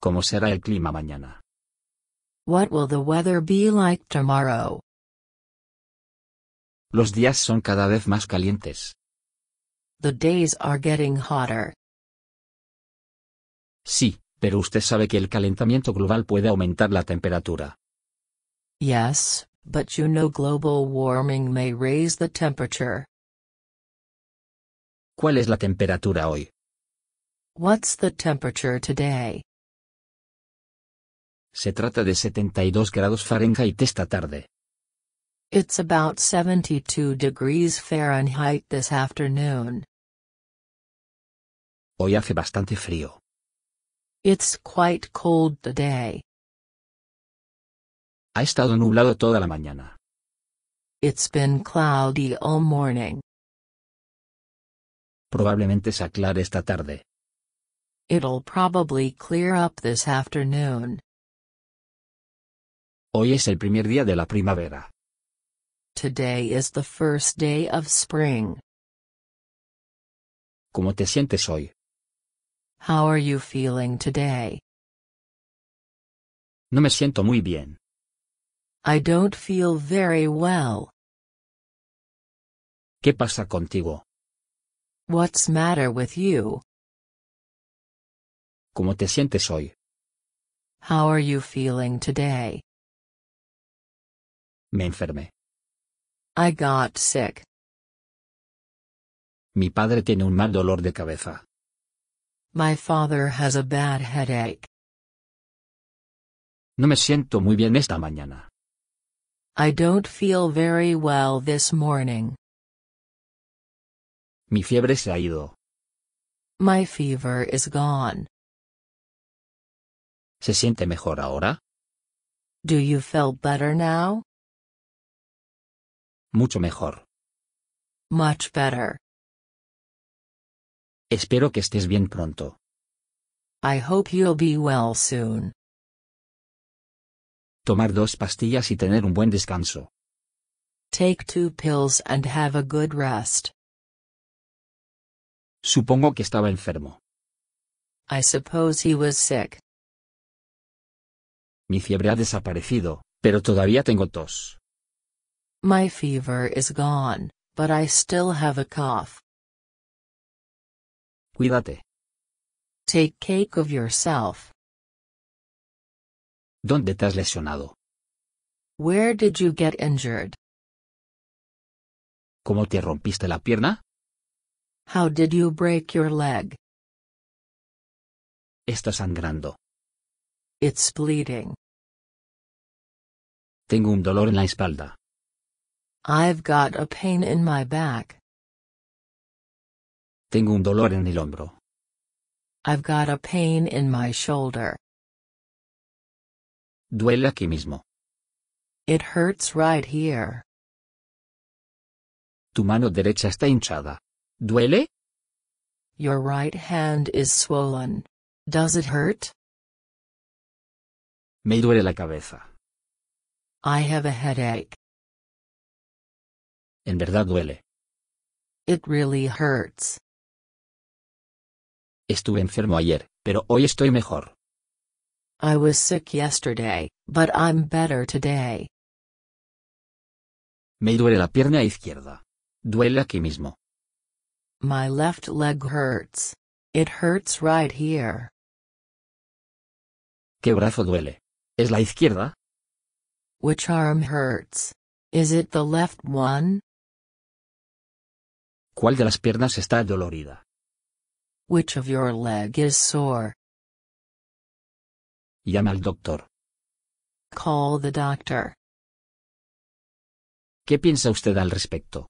¿Cómo será el clima mañana? What will the weather be like tomorrow? Los días son cada vez más calientes. The days are getting hotter. Sí, pero usted sabe que el calentamiento global puede aumentar la temperatura. Yes, but you know global warming may raise the temperature. ¿Cuál es la temperatura hoy? What's the temperature today? Se trata de 72 grados Fahrenheit esta tarde. It's about 72 degrees Fahrenheit this afternoon. Hoy hace bastante frío. It's quite cold today. Ha estado nublado toda la mañana. It's been cloudy all morning. Probablemente se aclare esta tarde. It'll probably clear up this afternoon. Hoy es el primer día de la primavera. Today is the first day of spring. ¿Cómo te sientes hoy? How are you feeling today? No me siento muy bien. I don't feel very well. ¿Qué pasa contigo? What's matter with you? ¿Cómo te sientes hoy? How are you feeling today? Me enfermé. I got sick. Mi padre tiene un mal dolor de cabeza. My father has a bad headache. No me siento muy bien esta mañana. I don't feel very well this morning. Mi fiebre se ha ido. My fever is gone. ¿Se siente mejor ahora? Do you feel better now? Mucho mejor. Much better. Espero que estés bien pronto. I hope you'll be well soon. Tomar dos pastillas y tener un buen descanso. Take two pills and have a good rest. Supongo que estaba enfermo. I suppose he was sick. Mi fiebre ha desaparecido, pero todavía tengo tos. My fever is gone, but I still have a cough. Cuídate. Take cake of yourself. ¿Dónde te has lesionado? Where did you get injured? ¿Cómo te rompiste la pierna? How did you break your leg? Está sangrando. It's bleeding. Tengo un dolor en la espalda. I've got a pain in my back. Tengo un dolor en el hombro. I've got a pain in my shoulder. Duele aquí mismo. It hurts right here. Tu mano derecha está hinchada. ¿Duele? Your right hand is swollen. Does it hurt? Me duele la cabeza. I have a headache. En verdad duele. It really hurts. Estuve enfermo ayer, pero hoy estoy mejor. I was sick yesterday, but I'm better today. Me duele la pierna izquierda. Duele aquí mismo. My left leg hurts. It hurts right here. ¿Qué brazo duele? ¿Es la izquierda? Which arm hurts? Is it the left one? ¿Cuál de las piernas está dolorida? Which of your leg is sore? Llama al doctor. Call the doctor. ¿Qué piensa usted al respecto?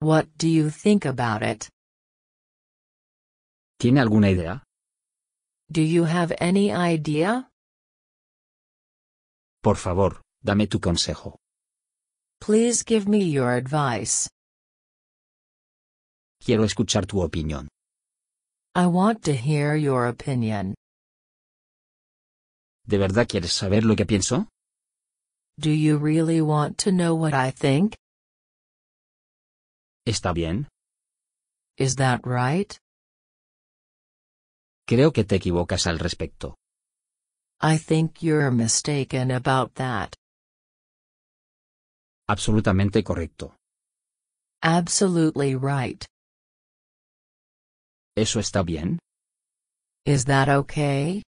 What do you think about it? ¿Tiene alguna idea? Do you have any idea? Por favor, dame tu consejo. Please give me your advice. Quiero escuchar tu opinión. I want to hear your opinion. ¿De verdad quieres saber lo que pienso? Do you really want to know what I think? ¿Está bien? Is that right? Creo que te equivocas al respecto. I think you're mistaken about that. Absolutamente correcto. Absolutely right. ¿Eso está bien? Is that okay?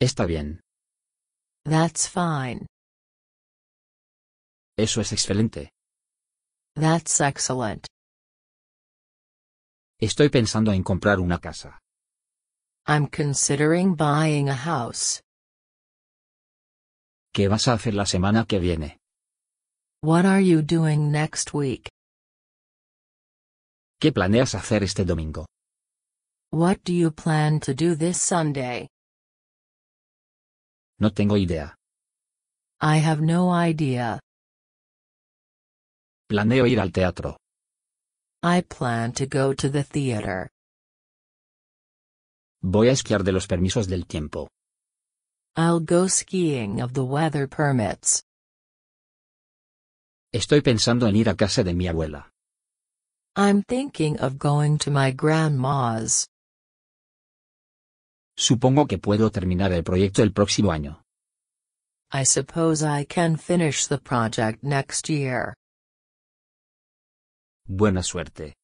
Está bien. That's fine. Eso es excelente. That's excellent. Estoy pensando en comprar una casa. I'm considering buying a house. ¿Qué vas a hacer la semana que viene? What are you doing next week? ¿Qué planeas hacer este domingo? What do you plan to do this Sunday? No tengo idea. I have no idea. Planeo ir al teatro. I plan to go to the theater. Voy a esquiar de los permisos del tiempo. I'll go skiing of the weather permits. Estoy pensando en ir a casa de mi abuela. I'm thinking of going to my grandma's. Supongo que puedo terminar el proyecto el próximo año. I suppose I can finish the project next year. Buena suerte.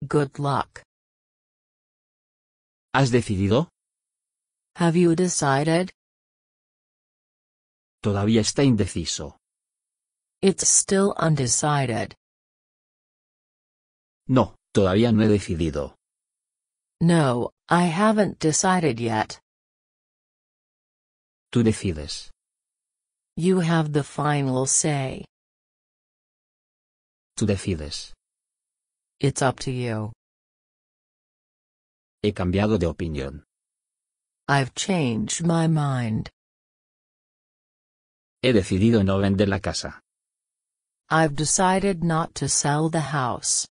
Good luck. ¿Has decidido? Have you decided? Todavía está indeciso. It's still undecided. No, todavía no he decidido. No, I haven't decided yet. Tú decides. You have the final say. Tú decides. It's up to you. He cambiado de opinión. I've changed my mind. He decidido no vender la casa. I've decided not to sell the house.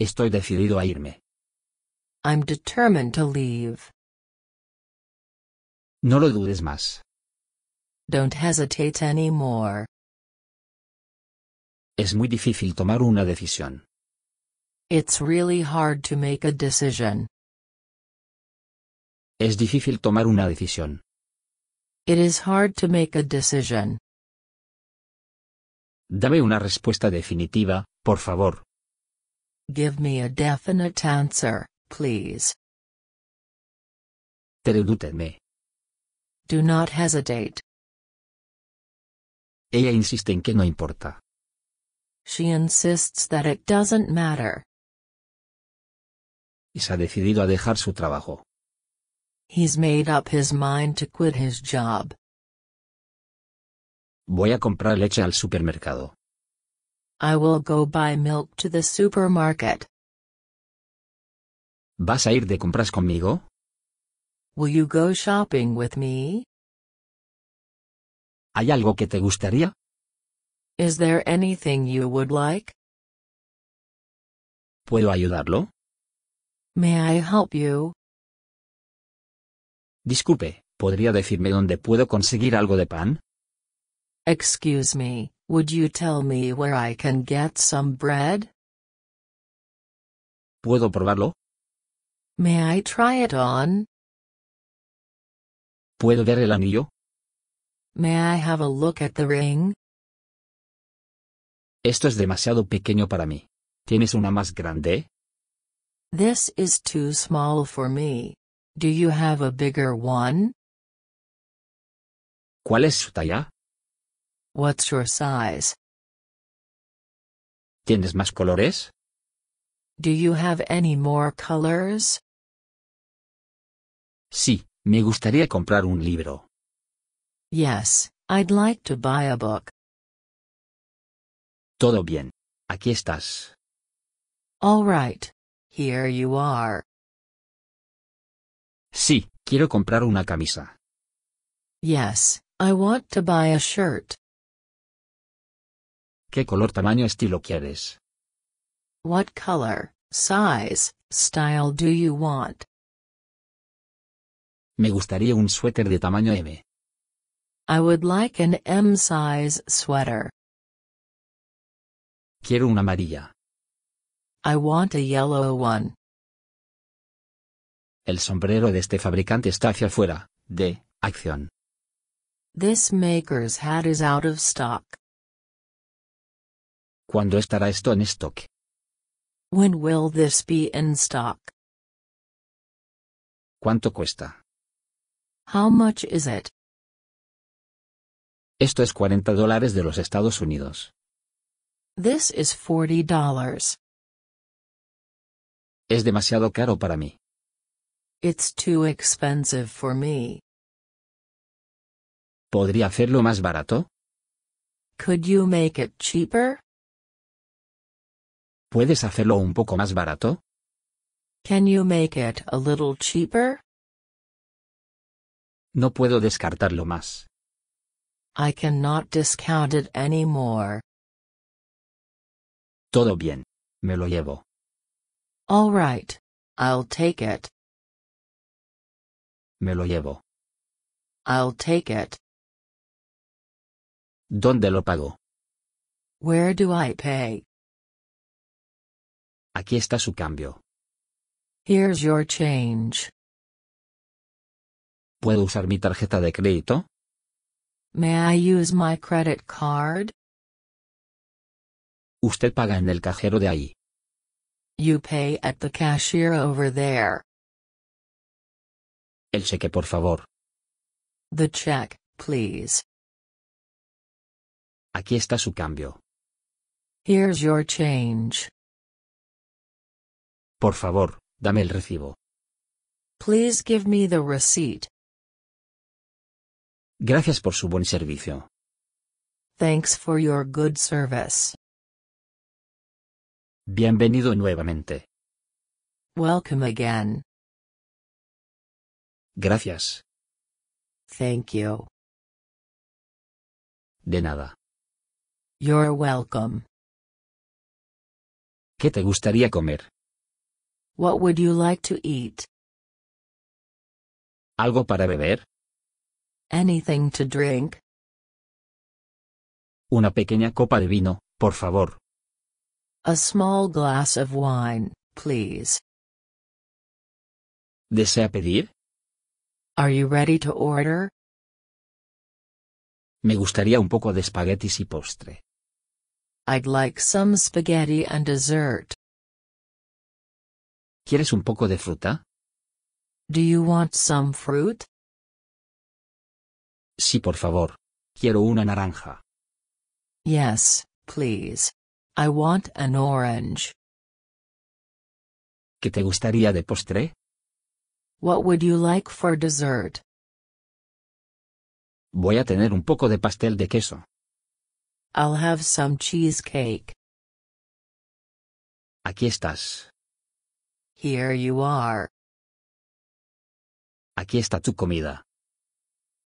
Estoy decidido a irme. I'm determined to leave. No lo dudes más. Don't hesitate anymore. Es muy difícil tomar una decisión. It's really hard to make a decision. Es difícil tomar una decisión. It is hard to make a decision. Dame una respuesta definitiva, por favor. Give me a definite answer, please. Treduteme. Do not hesitate. Ella insiste en que no importa. She insists that it doesn't matter. Y se ha decidido a dejar su trabajo. He's made up his mind to quit his job. Voy a comprar leche al supermercado. I will go buy milk to the supermarket. ¿Vas a ir de compras conmigo? Will you go shopping with me? ¿Hay algo que te gustaría? Is there anything you would like? ¿Puedo ayudarlo? May I help you? Disculpe, ¿podría decirme dónde puedo conseguir algo de pan? Excuse me, would you tell me where I can get some bread? ¿Puedo probarlo? May I try it on? ¿Puedo ver el anillo? May I have a look at the ring? Esto es demasiado pequeño para mí. ¿Tienes una más grande? This is too small for me. Do you have a bigger one? ¿Cuál es su talla? What's your size? ¿Tienes más colores? Do you have any more colors? Sí, me gustaría comprar un libro. Yes, I'd like to buy a book. Todo bien. Aquí estás. All right. Here you are. Sí, quiero comprar una camisa. Yes, I want to buy a shirt. ¿Qué color, tamaño, estilo quieres? What color, size, style do you want? Me gustaría un suéter de tamaño M. I would like an M size sweater. Quiero una amarilla. I want a yellow one. El sombrero de este fabricante está hacia afuera, de acción. This maker's hat is out of stock. ¿Cuándo estará esto en stock? When will this be in stock? ¿Cuánto cuesta? How much is it? Esto es 40 dólares de los Estados Unidos. This is $40. Es demasiado caro para mí. It's too expensive for me. ¿Podría hacerlo más barato? Could you make it cheaper? ¿Puedes hacerlo un poco más barato? Can you make it a little cheaper? No puedo descartarlo más. I cannot discount it anymore. Todo bien. Me lo llevo. All right. I'll take it. Me lo llevo. I'll take it. ¿Dónde lo pago? Where do I pay? Aquí está su cambio. Here's your change. ¿Puedo usar mi tarjeta de crédito? May I use my credit card? Usted paga en el cajero de ahí. You pay at the cashier over there. El cheque, por favor. The check, please. Aquí está su cambio. Here's your change. Por favor, dame el recibo. Please give me the receipt. Gracias por su buen servicio. Thanks for your good service. Bienvenido nuevamente. Welcome again. Gracias. Thank you. De nada. You're welcome. ¿Qué te gustaría comer? What would you like to eat? ¿Algo para beber? Anything to drink? Una pequeña copa de vino, por favor. A small glass of wine, please. ¿Desea pedir? Are you ready to order? Me gustaría un poco de espaguetis y postre. I'd like some spaghetti and dessert. ¿Quieres un poco de fruta? Do you want some fruit? Sí, por favor. Quiero una naranja. Yes, please. I want an orange. ¿Qué te gustaría de postre? What would you like for dessert? Voy a tener un poco de pastel de queso. I'll have some cheesecake. Aquí estás. Here you are. Aquí está tu comida.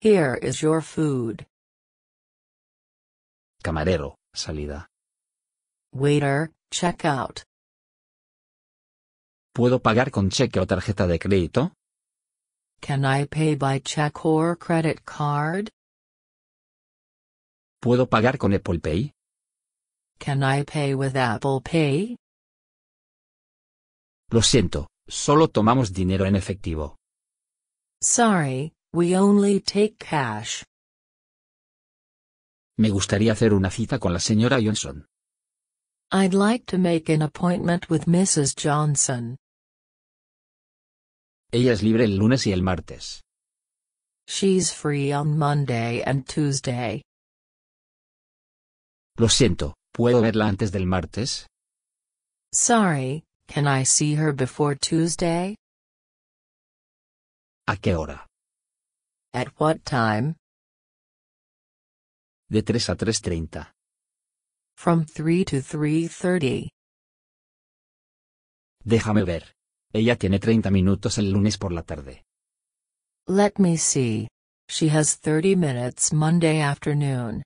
Here is your food. Camarero, salida. Waiter, check out. ¿Puedo pagar con cheque o tarjeta de crédito? Can I pay by check or credit card? ¿Puedo pagar con Apple Pay? Can I pay with Apple Pay? Lo siento, solo tomamos dinero en efectivo. Sorry, we only take cash. Me gustaría hacer una cita con la señora Johnson. I'd like to make an appointment with Mrs. Johnson. Ella es libre el lunes y el martes. She's free on Monday and Tuesday. Lo siento, ¿puedo verla antes del martes? Sorry, Can I see her before Tuesday? ¿A qué hora? At what time? De 3 a 3.30. From 3 to 3.30. Déjame ver. Ella tiene 30 minutos el lunes por la tarde. Let me see. She has 30 minutes Monday afternoon.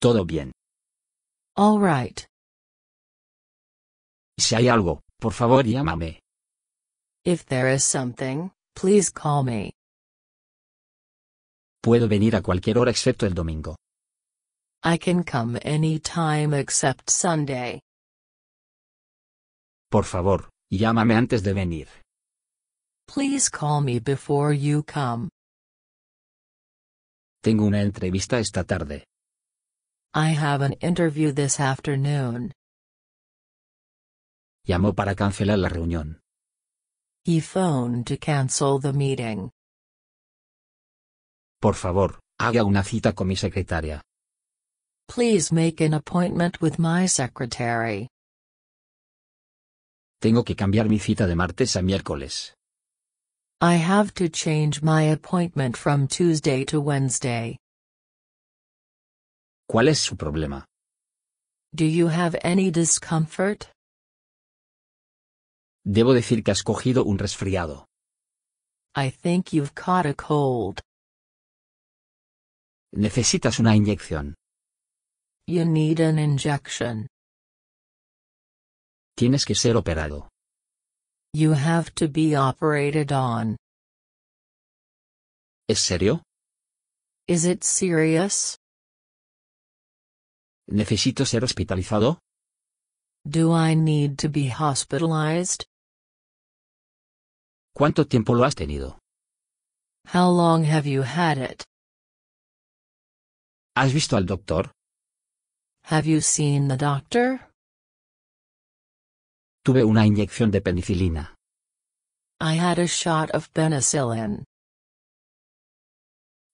Todo bien. All right. Si hay algo, por favor llámame. If there is something, please call me. Puedo venir a cualquier hora excepto el domingo. I can come any time except Sunday. Por favor, llámame antes de venir. Please call me before you come. Tengo una entrevista esta tarde. I have an interview this afternoon. Llamó para cancelar la reunión. He phoned to cancel the meeting. Por favor, haga una cita con mi secretaria. Please make an appointment with my secretary. Tengo que cambiar mi cita de martes a miércoles. I have to change my appointment from Tuesday to Wednesday. ¿Cuál es su problema? Do you have any discomfort? Debo decir que has cogido un resfriado. I think you've caught a cold. Necesitas una inyección. You need an injection. Tienes que ser operado. You have to be operated on. ¿Es serio? Is it serious? ¿Necesito ser hospitalizado? Do I need to be hospitalized? ¿Cuánto tiempo lo has tenido? How long have you had it? ¿Has visto al doctor? Have you seen the doctor? Tuve una inyección de penicilina. I had a shot of penicillin.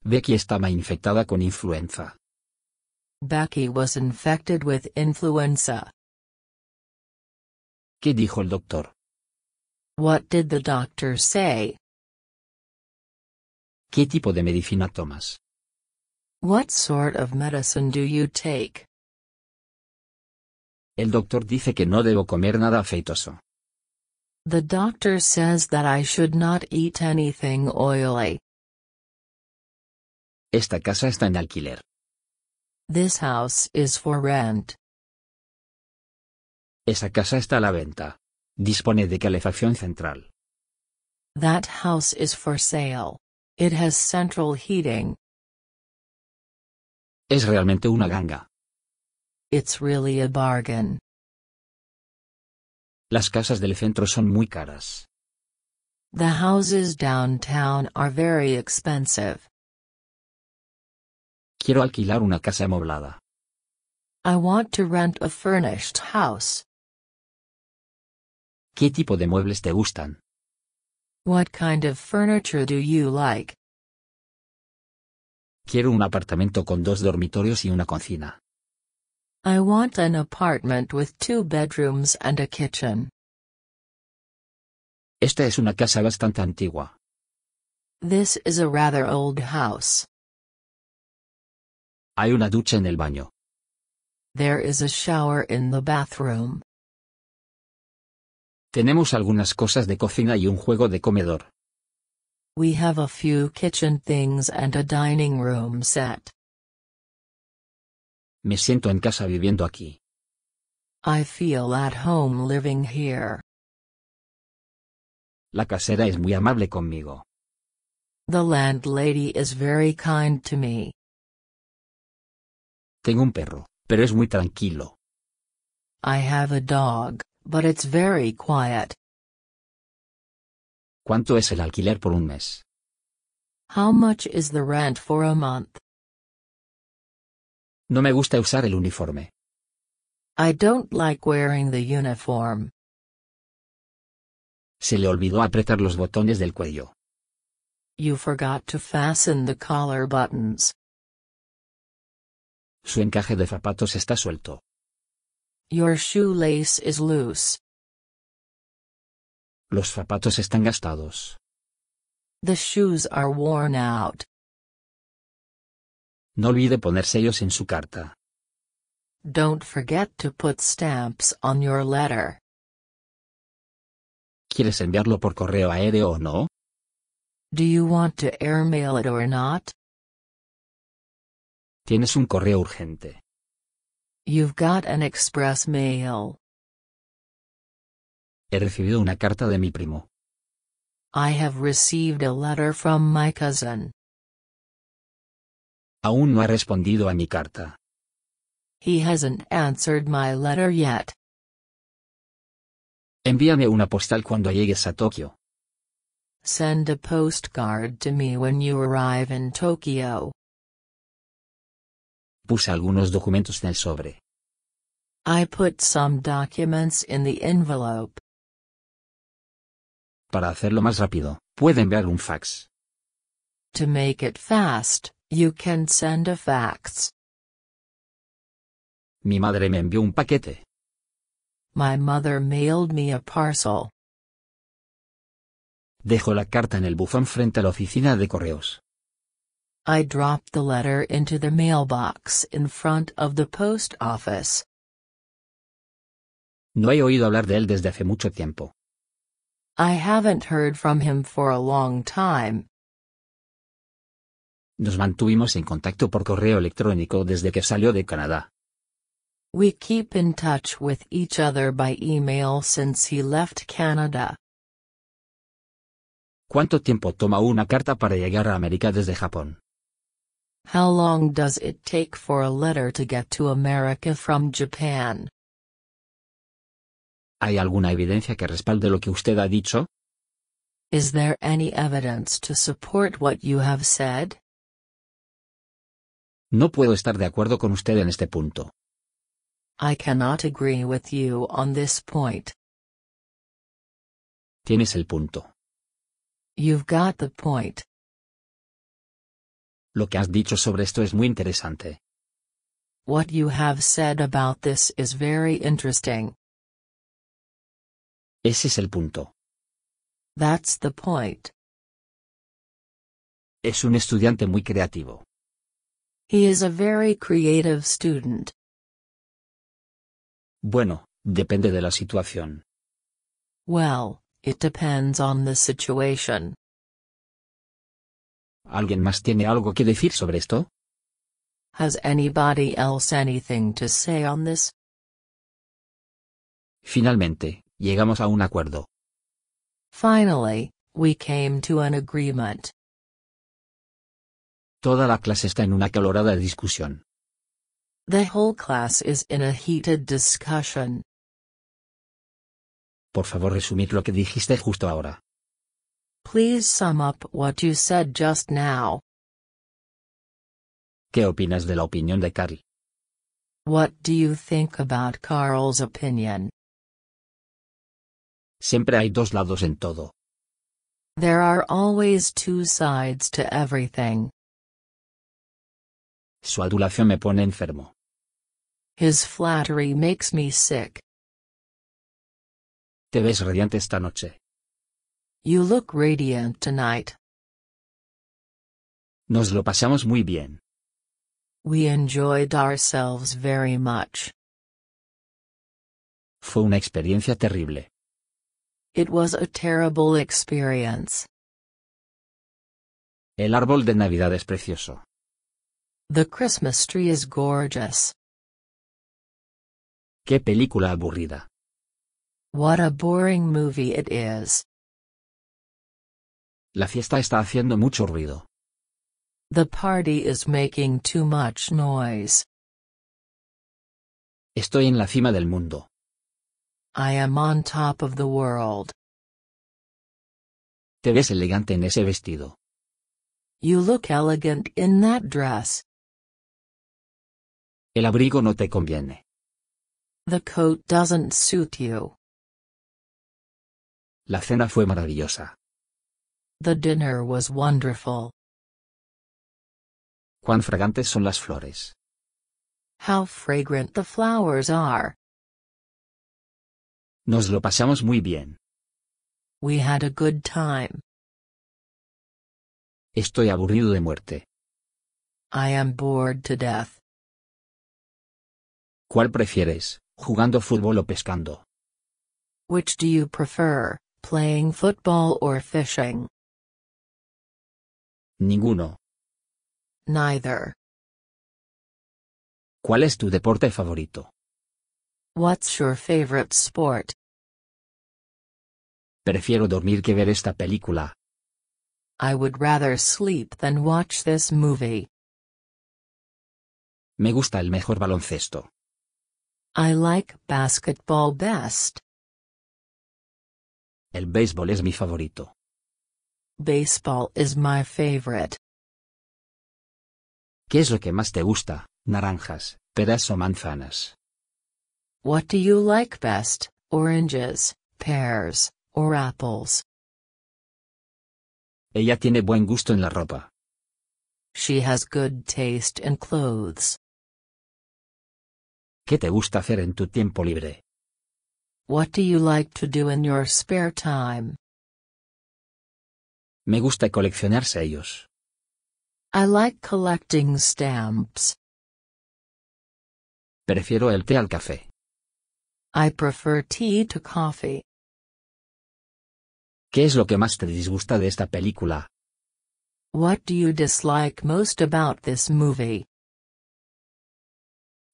Becky estaba infectada con influenza. Becky was infected with influenza. ¿Qué dijo el doctor? What did the doctor say? ¿Qué tipo de medicina tomas? What sort of medicine do you take? El doctor dice que no debo comer nada afeitoso. The doctor says that I should not eat anything oily. Esta casa está en alquiler. This house is for rent. Esa casa está a la venta. Dispone de calefacción central. That house is for sale. It has central heating. Es realmente una ganga. It's really a bargain. Las casas del centro son muy caras. The houses downtown are very expensive. Quiero alquilar una casa amoblada. I want to rent a furnished house. ¿Qué tipo de muebles te gustan? What kind of furniture do you like? Quiero un apartamento con dos dormitorios y una cocina. I want an apartment with two bedrooms and a kitchen. Esta es una casa bastante antigua. This is a rather old house. Hay una ducha en el baño. There is a shower in the bathroom. Tenemos algunas cosas de cocina y un juego de comedor. We have a few kitchen things and a dining room set. Me siento en casa viviendo aquí. I feel at home living here. La casera es muy amable conmigo. The landlady is very kind to me. Tengo un perro, pero es muy tranquilo. I have a dog, but it's very quiet. ¿Cuánto es el alquiler por un mes? How much is the rent for a month? No me gusta usar el uniforme. I don't like wearing the uniform. Se le olvidó apretar los botones del cuello. You forgot to fasten the collar buttons. Su encaje de zapatos está suelto. Your shoelace is loose. Los zapatos están gastados. The shoes are worn out. No olvide poner sellos en su carta. Don't forget to put stamps on your letter. ¿Quieres enviarlo por correo aéreo o no? Do you want to airmail it or not? Tienes un correo urgente. You've got an express mail. He recibido una carta de mi primo. I have received a letter from my cousin. Aún no ha respondido a mi carta. He hasn't answered my letter yet. Envíame una postal cuando llegues a Tokio. Send a postcard to me when you arrive in Tokyo. Puse algunos documentos en el sobre. I put some documents in the envelope. Para hacerlo más rápido, puede enviar un fax. To make it fast, you can send a fax. Mi madre me envió un paquete. My mother mailed me a parcel. Dejo la carta en el buzón frente a la oficina de correos. I dropped the letter into the mailbox in front of the post office. No he oído hablar de él desde hace mucho tiempo. I haven't heard from him for a long time. Nos mantuvimos en contacto por correo electrónico desde que salió de Canadá. We keep in touch with each other by email since he left Canada. ¿Cuánto tiempo toma una carta para llegar a América desde Japón? How long does it take for a letter to get to America from Japan? ¿Hay alguna evidencia que respalde lo que usted ha dicho? Is there any evidence to support what you have said? No puedo estar de acuerdo con usted en este punto. I cannot agree with you on this point. Tienes el punto. You've got the point. Lo que has dicho sobre esto es muy interesante. What you have said about this is very interesting. Ese es el punto. That's the point. Es un estudiante muy creativo. He is a very creative student. Bueno, depende de la situación. Well, it depends on the situation. ¿Alguien más tiene algo que decir sobre esto? Finalmente, llegamos a un acuerdo. came to an Toda la clase está en una calorada discusión. Por favor, resumir lo que dijiste justo ahora. Please sum up what you said just now. ¿Qué opinas de la opinión de Carl? What do you think about Carl's opinion? Siempre hay dos lados en todo. There are always two sides to everything. Su adulación me pone enfermo. His flattery makes me sick. Te ves radiante esta noche. You look radiant tonight. Nos lo pasamos muy bien. We enjoyed ourselves very much. Fue una experiencia terrible. It was a terrible experience. El árbol de Navidad es precioso. The Christmas tree is gorgeous. Qué película aburrida. What a boring movie it is. La fiesta está haciendo mucho ruido. The party is making too much noise. Estoy en la cima del mundo. I am on top of the world. Te ves elegante en ese vestido. You look elegant in that dress. El abrigo no te conviene. The coat doesn't suit you. La cena fue maravillosa. The dinner was wonderful. Cuán fragantes son las flores. How fragrant the flowers are. Nos lo pasamos muy bien. We had a good time. Estoy aburrido de muerte. I am bored to death. ¿Cuál prefieres, jugando fútbol o pescando? Which do you prefer, playing football or fishing? Ninguno. Neither. ¿Cuál es tu deporte favorito? What's your favorite sport? Prefiero dormir que ver esta película. I would rather sleep than watch this movie. Me gusta el mejor baloncesto. I like basketball best. El béisbol es mi favorito. Baseball is my favorite. ¿Qué es lo que más te gusta? Naranjas, peras o manzanas. What do you like best? Oranges, pears, or apples? Ella tiene buen gusto en la ropa. She has good taste in clothes. ¿Qué te gusta hacer en tu tiempo libre? What do you like to do in your spare time? Me gusta coleccionar sellos. I like collecting stamps. Prefiero el té al café. I prefer tea to coffee. ¿Qué es lo que más te disgusta de esta película? What do you dislike most about this movie?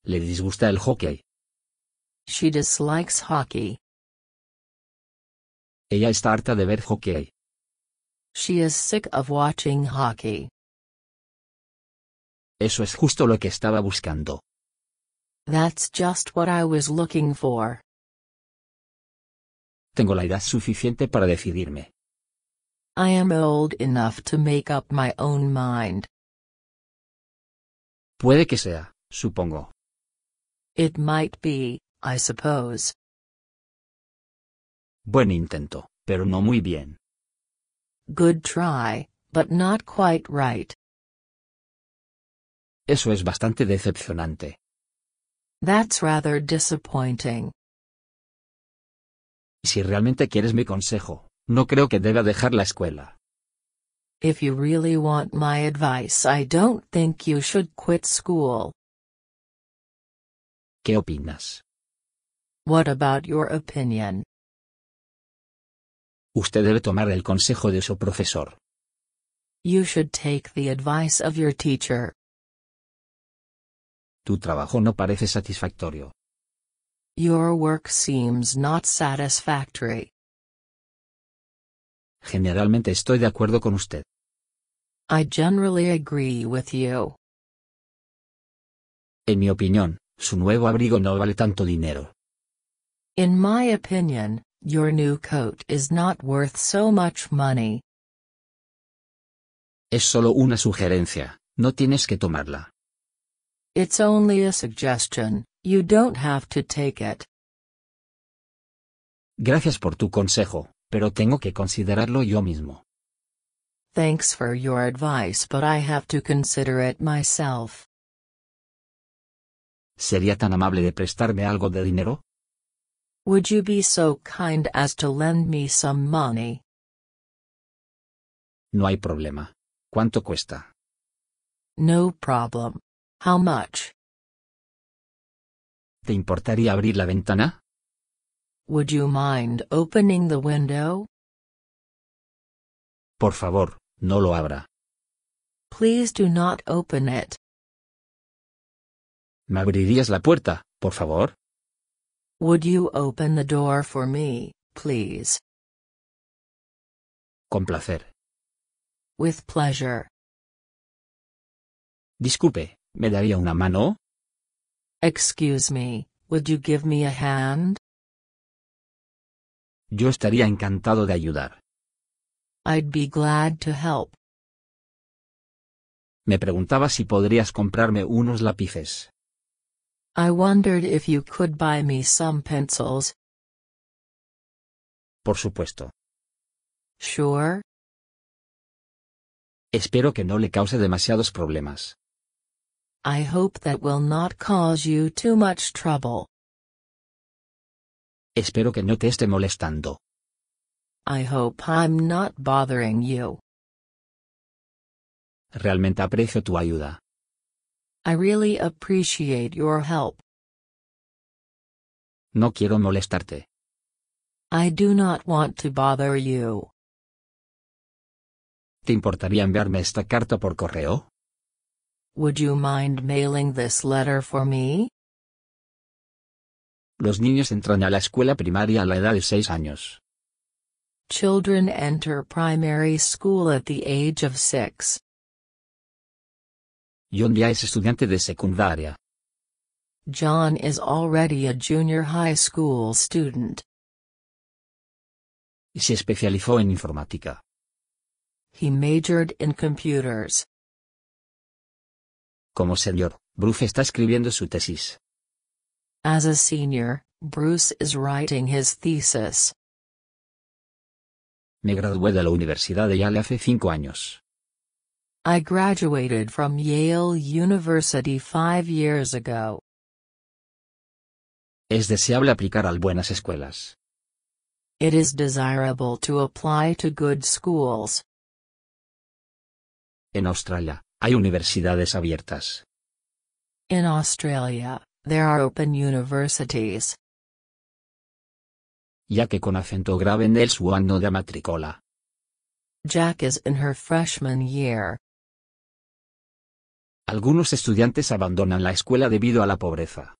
Le disgusta el hockey. She dislikes hockey. Ella está harta de ver hockey. She is sick of watching hockey. Eso es justo lo que estaba buscando. That's just what I was looking for. Tengo la edad suficiente para decidirme. I am old enough to make up my own mind. Puede que sea, supongo. It might be, I suppose. Buen intento, pero no muy bien. Good try, but not quite right. Eso es bastante decepcionante. That's rather disappointing. Si realmente quieres mi consejo, no creo que deba dejar la escuela. If you really want my advice, I don't think you should quit school. ¿Qué opinas? What about your opinion? Usted debe tomar el consejo de su profesor. You should take the advice of your teacher. Tu trabajo no parece satisfactorio. Your work seems not satisfactory. Generalmente estoy de acuerdo con usted. I generally agree with you. En mi opinión, su nuevo abrigo no vale tanto dinero. In my opinion, Your new coat is not worth so much money. Es solo una sugerencia, no tienes que tomarla. It's only a suggestion, you don't have to take it. Gracias por tu consejo, pero tengo que considerarlo yo mismo. Thanks for your advice but I have to consider it myself. ¿Sería tan amable de prestarme algo de dinero? Would you be so kind as to lend me some money? No hay problema. ¿Cuánto cuesta? No problem. How much? ¿Te importaría abrir la ventana? Would you mind opening the window? Por favor, no lo abra. Please do not open it. ¿Me abrirías la puerta, por favor? Would you open the door for me, please? Con placer. With pleasure. Disculpe, ¿me daría una mano? Excuse me, would you give me a hand? Yo estaría encantado de ayudar. I'd be glad to help. Me preguntaba si podrías comprarme unos lápices. I wondered if you could buy me some pencils. Por supuesto. Sure. Espero que no le cause demasiados problemas. I hope that will not cause you too much trouble. Espero que no te esté molestando. I hope I'm not bothering you. Realmente aprecio tu ayuda. I really appreciate your help. No quiero molestarte. I do not want to bother you. ¿Te importaría enviarme esta carta por correo? Would you mind mailing this letter for me? Los niños entran a la escuela primaria a la edad de 6 años. Children enter primary school at the age of 6. John ya es estudiante de secundaria. John is already a junior high school student. Y se especializó en informática. He majored in computers. Como señor, Bruce está escribiendo su tesis. As a senior, Bruce is writing his thesis. Me gradué de la Universidad de Yale hace cinco años. I graduated from Yale University five years ago. Es deseable aplicar a buenas escuelas. It is desirable to apply to good schools. En Australia, hay universidades abiertas. In Australia, there are open universities. Ya que con acento grave en el de matricola. Jack is in her freshman year. Algunos estudiantes abandonan la escuela debido a la pobreza.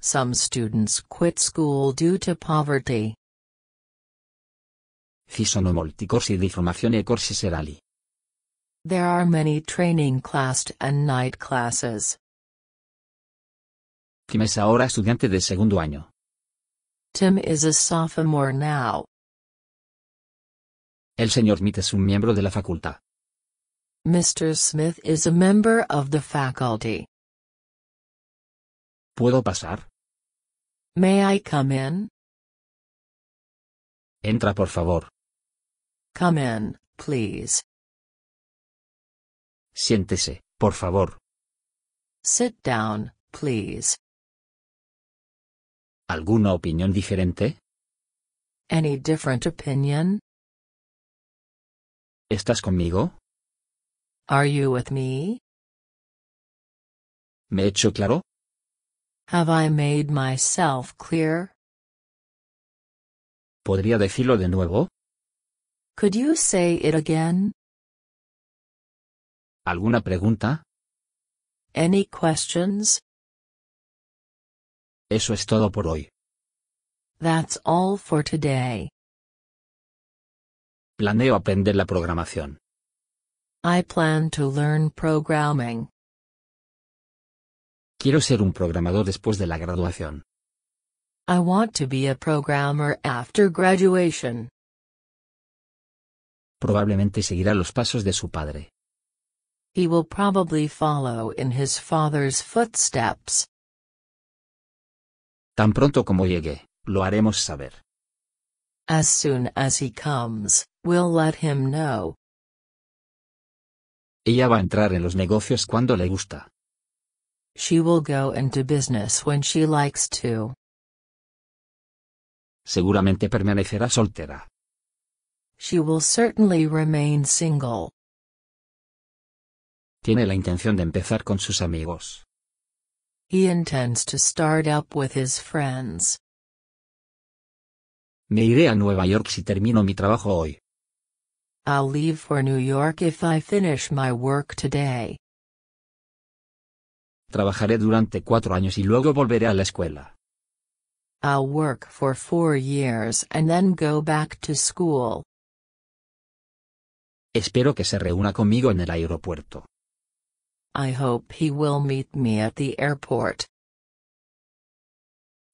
Some students quit school due to poverty. molti di formazione e corsi serali. There are many training class and night classes. Tim es ahora estudiante de segundo año. Tim is a sophomore now. El señor Smith es un miembro de la facultad. Mr. Smith is a member of the faculty. ¿Puedo pasar? May I come in? Entra, por favor. Come in, please. Siéntese, por favor. Sit down, please. ¿Alguna opinión diferente? Any different opinion? ¿Estás conmigo? Are you with me? ¿Me he hecho claro? Have I made myself clear? ¿Podría decirlo de nuevo? Could you say it again? ¿Alguna pregunta? Any questions? Eso es todo por hoy. That's all for today. Planeo aprender la programación. I plan to learn programming. Quiero ser un programador después de la graduación. I want to be a programmer after graduation. Probablemente seguirá los pasos de su padre. He will probably follow in his father's footsteps. Tan pronto como llegue, lo haremos saber. As soon as he comes, we'll let him know. Ella va a entrar en los negocios cuando le gusta. She will go into business when she likes to. Seguramente permanecerá soltera. She will certainly remain single. Tiene la intención de empezar con sus amigos. He intends to start up with his friends. Me iré a Nueva York si termino mi trabajo hoy. I'll leave for New York if I finish my work today. Trabajaré durante cuatro años y luego volveré a la escuela. I'll work for four years and then go back to school. Espero que se reúna conmigo en el aeropuerto. I hope he will meet me at the airport.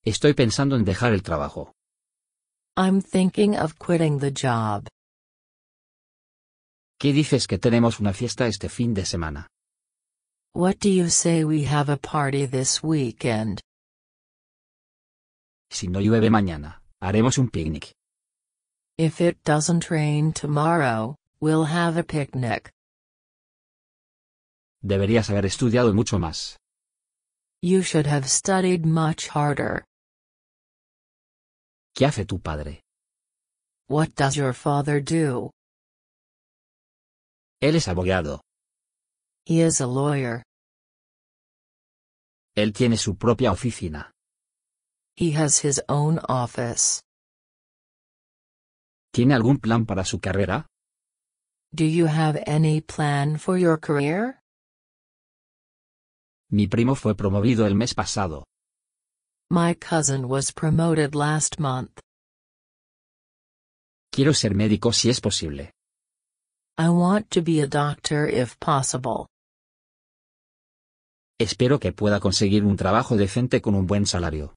Estoy pensando en dejar el trabajo. I'm thinking of quitting the job. ¿Qué dices que tenemos una fiesta este fin de semana? What do you say we have a party this weekend? Si no llueve mañana, haremos un picnic. If it doesn't rain tomorrow, we'll have a picnic. Deberías haber estudiado mucho más. You should have studied much harder. ¿Qué hace tu padre? What does your father do? Él es abogado. He is a lawyer. Él tiene su propia oficina. He has his own office. ¿Tiene algún plan para su carrera? Do you have any plan for your career? Mi primo fue promovido el mes pasado. My cousin was promoted last month. Quiero ser médico si es posible. I want to be a doctor if possible. Espero que pueda conseguir un trabajo decente con un buen salario.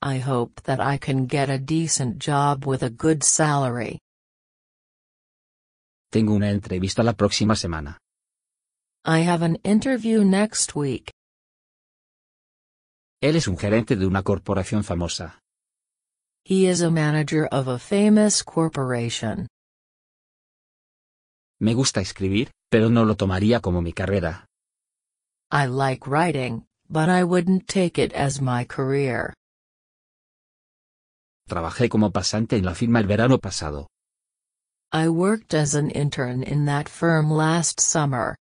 I hope that I can get a decent job with a good salary. Tengo una entrevista la próxima semana. I have an interview next week. Él es un gerente de una corporación famosa. He is a manager of a famous corporation. Me gusta escribir, pero no lo tomaría como mi carrera. I like writing, but I wouldn't take it as my career. Trabajé como pasante en la firma el verano pasado. I worked as an intern in that firm last summer.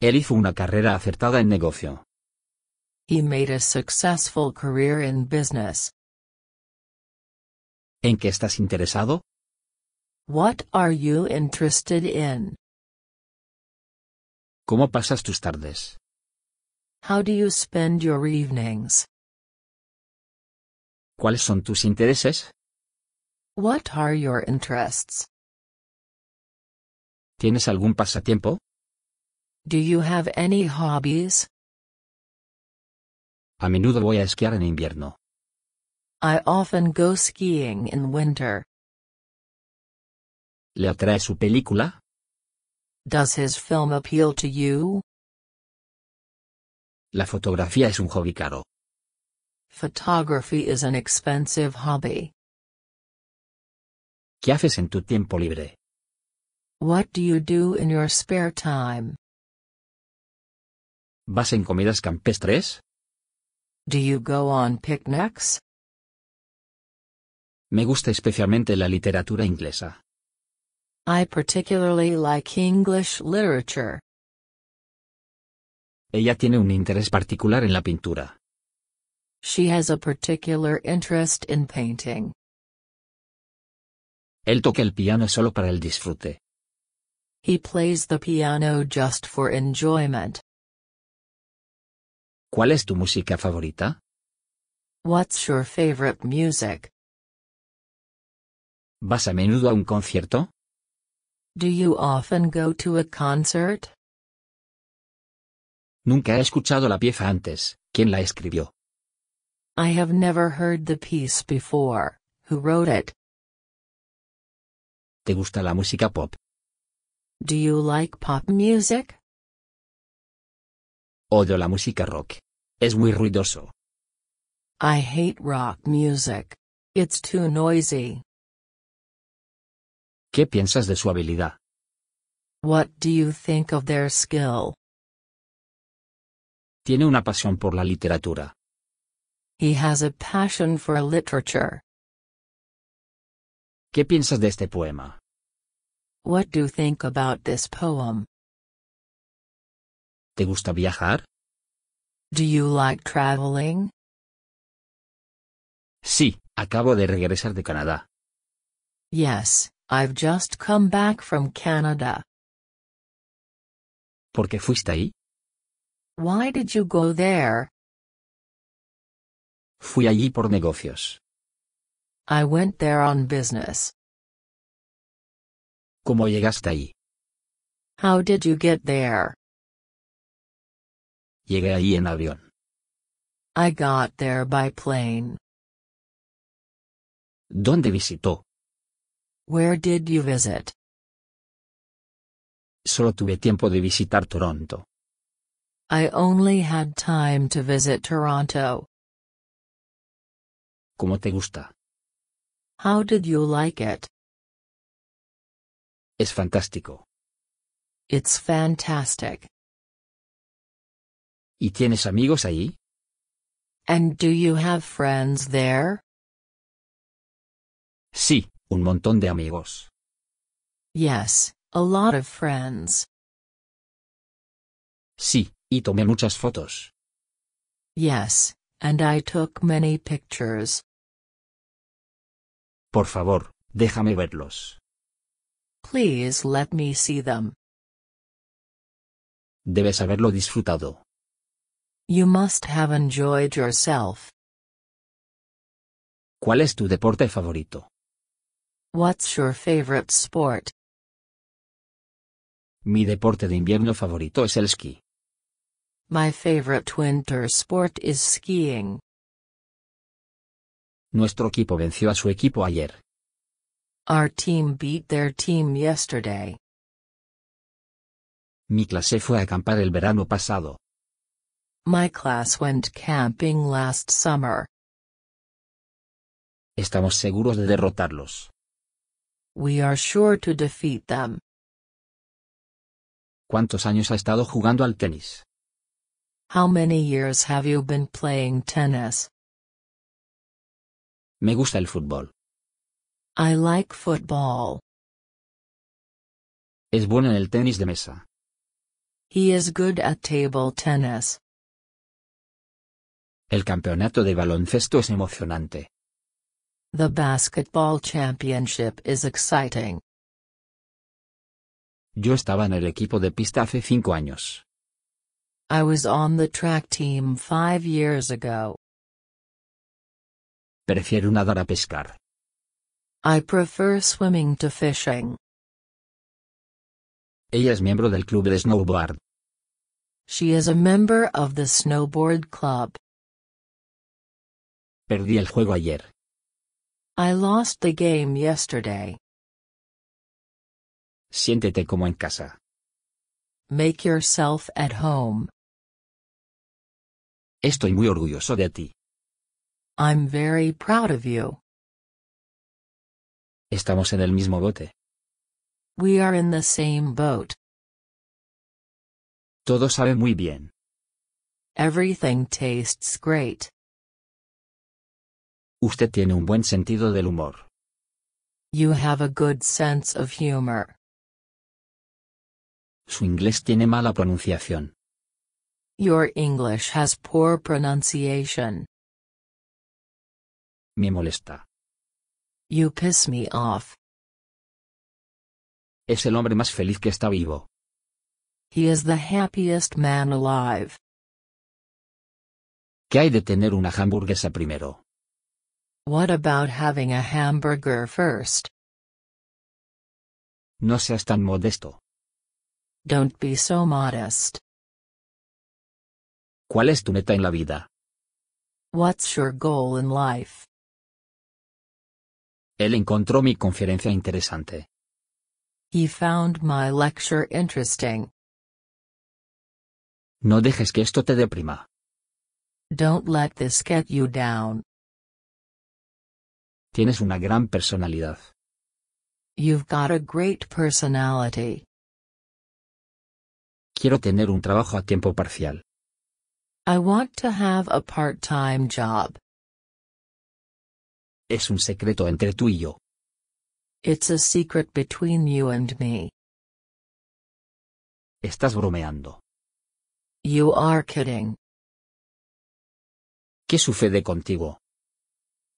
Él hizo una carrera acertada en negocio. He made a successful career in business. ¿En qué estás interesado? What are you interested in? ¿Cómo pasas tus tardes? How do you spend your evenings? ¿Cuáles son tus intereses? What are your interests? ¿Tienes algún pasatiempo? Do you have any hobbies? A menudo voy a esquiar en invierno. I often go skiing in winter. ¿Le atrae su película? Does his film appeal to you? La fotografía es un hobby caro. Photography is an expensive hobby. ¿Qué haces en tu tiempo libre? What do you do in your ¿Vas en comidas campestres? Do you go picnics? Me gusta especialmente la literatura inglesa. I particularly like English literature. Ella tiene un interés particular en la pintura. She has a particular interest in painting. Él toca el piano solo para el disfrute. He plays the piano just for enjoyment. ¿Cuál es tu música favorita? What's your favorite music? ¿Vas a menudo a un concierto? Do you often go to a concert? Nunca he escuchado la pieza antes. ¿Quién la escribió? I have never heard the piece before. Who wrote it? ¿Te gusta la música pop? Do you like pop music? Odio la música rock. Es muy ruidoso. I hate rock music. It's too noisy. ¿Qué piensas de su habilidad? What do you think of their skill? Tiene una pasión por la literatura. He has a passion for literature. ¿Qué piensas de este poema? What do you think about this poem? ¿Te gusta viajar? Do you like traveling? Sí, acabo de regresar de Canadá. Yes, I've just come back from Canada. ¿Por qué fuiste ahí? Why did you go there? Fui allí por negocios. I went there on business. ¿Cómo llegaste ahí? How did you get there? Llegué ahí en avión. I got there by plane. ¿Dónde visitó? Where did you visit? Solo tuve tiempo de visitar Toronto. I only had time to visit Toronto. ¿Cómo te gusta? How did you like it? Es fantástico. It's fantastic. ¿Y tienes amigos ahí? And do you have friends there? Sí, Un montón de amigos. Yes, a lot of friends. Sí, y tomé muchas fotos. Yes, and I took many pictures. Por favor, déjame verlos. Please let me see them. Debes haberlo disfrutado. You must have enjoyed yourself. ¿Cuál es tu deporte favorito? What's your favorite sport? Mi deporte de invierno favorito es el esquí. My favorite winter sport is skiing. Nuestro equipo venció a su equipo ayer. Our team beat their team yesterday. Mi clase fue a acampar el verano pasado. My class went camping last summer. Estamos seguros de derrotarlos. We are sure to defeat them. ¿Cuántos años ha estado jugando al tenis? How many years have you been playing tennis? Me gusta el fútbol. I like football. Es bueno en el tenis de mesa. He is good at table tennis. El campeonato de baloncesto es emocionante. The basketball championship is exciting. Yo estaba en el equipo de pista hace cinco años. I was on the track team five years ago. Prefiero nadar a pescar. I prefer swimming to fishing. Ella es miembro del club de snowboard. She is a member of the snowboard club. Perdí el juego ayer. I lost the game yesterday. Siéntete como en casa. Make yourself at home. Estoy muy orgulloso de ti. I'm very proud of you. Estamos en el mismo bote. We are in the same boat. Todo sabe muy bien. Everything tastes great. Usted tiene un buen sentido del humor. You have a good sense of humor. Su inglés tiene mala pronunciación. Your English has poor pronunciation. Me molesta. You piss me off. Es el hombre más feliz que está vivo. He is the happiest man alive. ¿Qué hay de tener una hamburguesa primero? What about having a hamburger first? No seas tan modesto. Don't be so modest. ¿Cuál es tu meta en la vida? What's your goal in life? Él encontró mi conferencia interesante. He found my lecture interesting. No dejes que esto te deprima. Don't let this get you down. Tienes una gran personalidad. You've got a great personality. Quiero tener un trabajo a tiempo parcial. I want to have a part-time job. Es un secreto entre tú y yo. It's a secret between you and me. Estás bromeando. You are kidding. ¿Qué sucede contigo?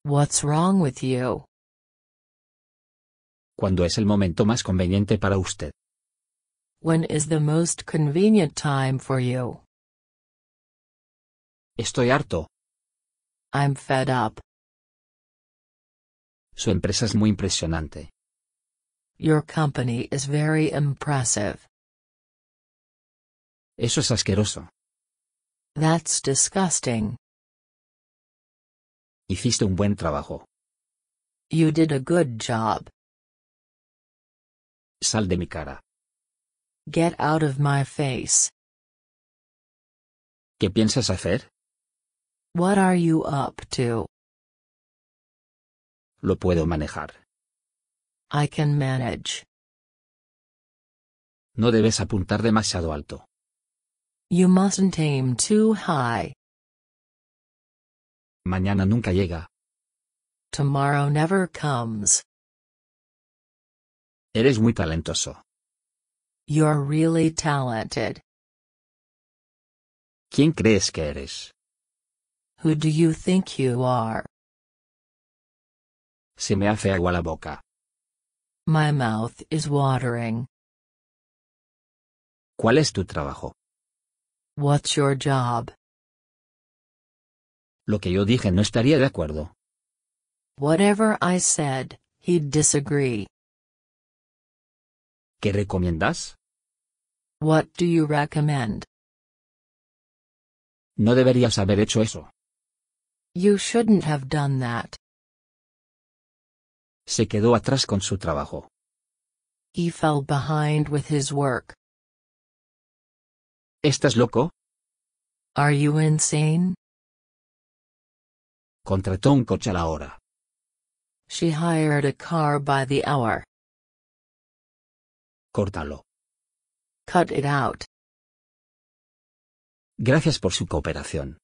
What's wrong with you? ¿Cuándo es el momento más conveniente para usted? When is the most convenient time for you? Estoy harto. I'm fed up. Su empresa es muy impresionante. Your company is very impressive. Eso es asqueroso. That's disgusting. Hiciste un buen trabajo. You did a good job. Sal de mi cara. Get out of my face. ¿Qué piensas hacer? What are you up to? Lo puedo manejar. I can manage. No debes apuntar demasiado alto. You mustn't aim too high. Mañana nunca llega. Tomorrow never comes. Eres muy talentoso. You're really talented. ¿Quién crees que eres? Who do you think you are? Se me hace agua la boca. My mouth is watering. ¿Cuál es tu trabajo? What's your job? Lo que yo dije no estaría de acuerdo. Whatever I said, he'd disagree. ¿Qué recomiendas? What do you recommend? No deberías haber hecho eso. You shouldn't have done that. Se quedó atrás con su trabajo. He fell behind with his work. ¿Estás loco? Are you insane? Contrató un coche a la hora. She hired a car by the hour. Córtalo. Cut it out. Gracias por su cooperación.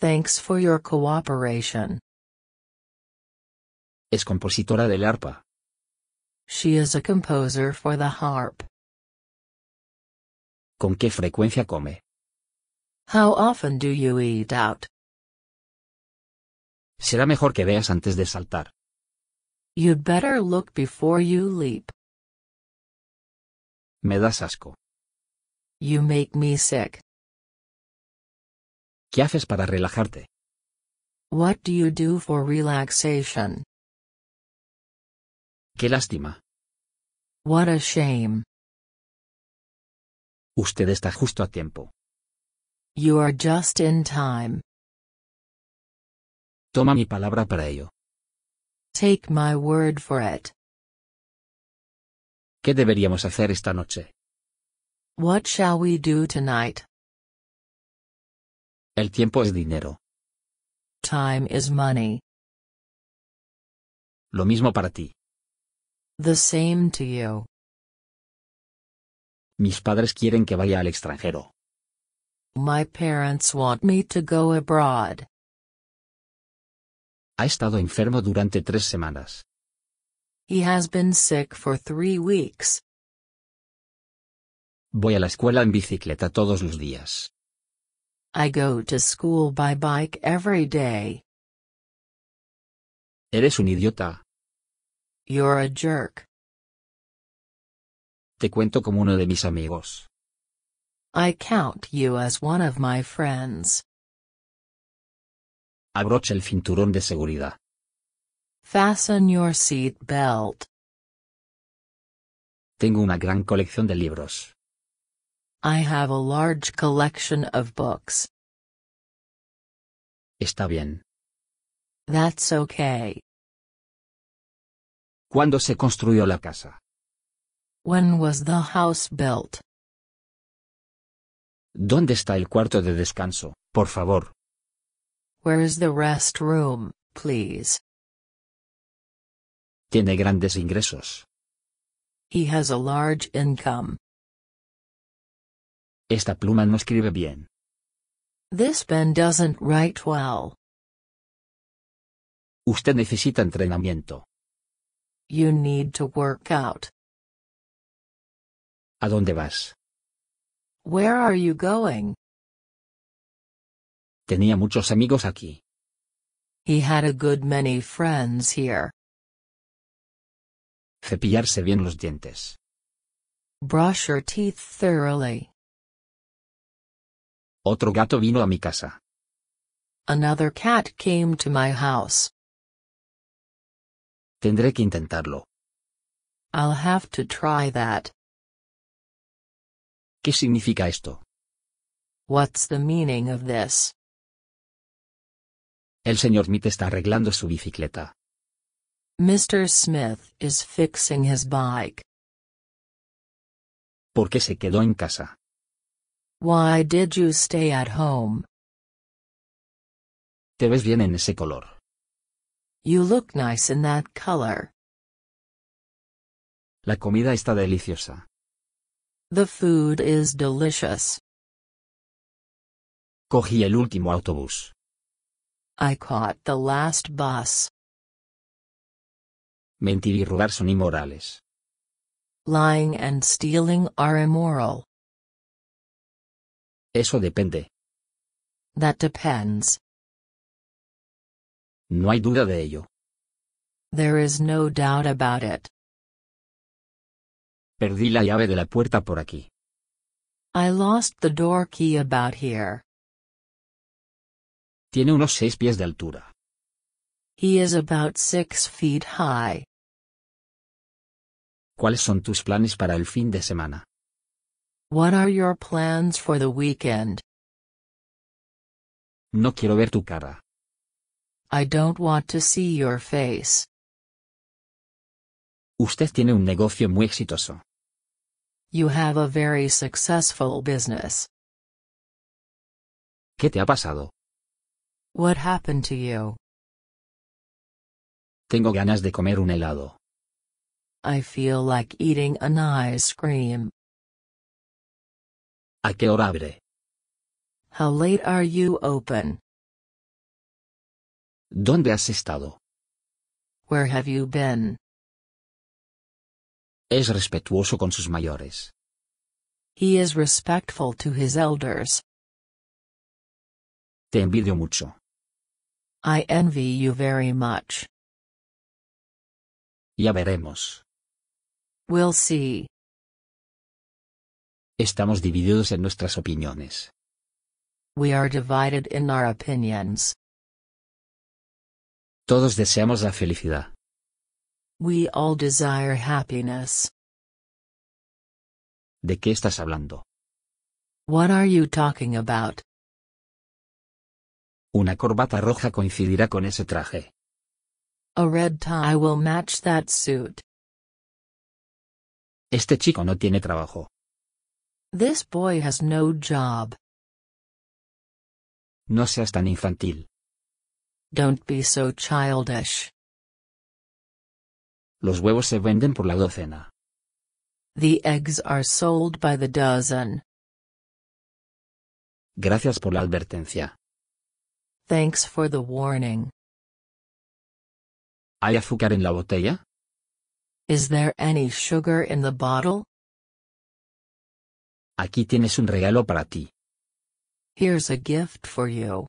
Thanks for your cooperation. Es compositora del arpa. She is a composer for the harp. ¿Con qué frecuencia come? How often do you eat out? Será mejor que veas antes de saltar. You'd better look before you leap. Me das asco. You make me sick. ¿Qué haces para relajarte? What do you do for relaxation? Qué lástima. What a shame. Usted está justo a tiempo. You are just in time. Toma mi palabra para ello. Take my word for it. ¿Qué deberíamos hacer esta noche? What shall we do tonight? El tiempo es dinero. Time is money. Lo mismo para ti. The same to you. Mis padres quieren que vaya al extranjero. My parents want me to go abroad. Ha estado enfermo durante tres semanas. He has been sick for three weeks. Voy a la escuela en bicicleta todos los días. I go to school by bike every day. Eres un idiota. You're a jerk. Te cuento como uno de mis amigos. I count you as one of my friends. Abrocha el cinturón de seguridad. Fasten your seat belt. Tengo una gran colección de libros. I have a large collection of books. Está bien. That's okay. ¿Cuándo se construyó la casa? When was the house built? ¿Dónde está el cuarto de descanso, por favor? Where is the restroom, please? Tiene grandes ingresos. He has a large income. Esta pluma no escribe bien. This pen doesn't write well. Usted necesita entrenamiento. You need to work out. ¿A dónde vas? Where are you going? Tenía muchos amigos aquí. He had a good many friends here. Cepillarse bien los dientes. Brush your teeth thoroughly. Otro gato vino a mi casa. Another cat came to my house. Tendré que intentarlo. I'll have to try that. ¿Qué significa esto? What's the meaning of this? El señor Smith está arreglando su bicicleta. Mr. Smith is fixing his bike. ¿Por qué se quedó en casa? Why did you stay at home? Te ves bien en ese color. You look nice in that color. La comida está deliciosa. The food is delicious. Cogí el último autobús. I caught the last bus. Mentir y robar son inmorales. Lying and stealing are immoral. Eso depende. That depends. No hay duda de ello. There is no doubt about it. Perdí la llave de la puerta por aquí. I lost the door key about here. Tiene unos seis pies de altura. He is about six feet high. ¿Cuáles son tus planes para el fin de semana? What are your plans for the weekend? No quiero ver tu cara. I don't want to see your face. Usted tiene un negocio muy exitoso. You have a very successful business. ¿Qué te ha pasado? What happened to you? Tengo ganas de comer un helado. I feel like eating an ice cream. ¿A qué hora abre? How late are you open? ¿Dónde has estado? Where have you been? Es respetuoso con sus mayores. He is respectful to his elders. Te envidio mucho. I envy you very much. Ya veremos. We'll see. Estamos divididos en nuestras opiniones. We are divided in our opinions. Todos deseamos la felicidad. We all desire happiness. ¿De qué estás hablando? What are you talking about? Una corbata roja coincidirá con ese traje. Este chico no tiene trabajo. This boy has no job. No seas tan infantil. Don't be so childish. Los huevos se venden por la docena. The eggs are sold by the dozen. Gracias por la advertencia. Thanks for the warning. ¿Hay azúcar en la botella? Is there any sugar in the bottle? Aquí tienes un regalo para ti. Here's a gift for you.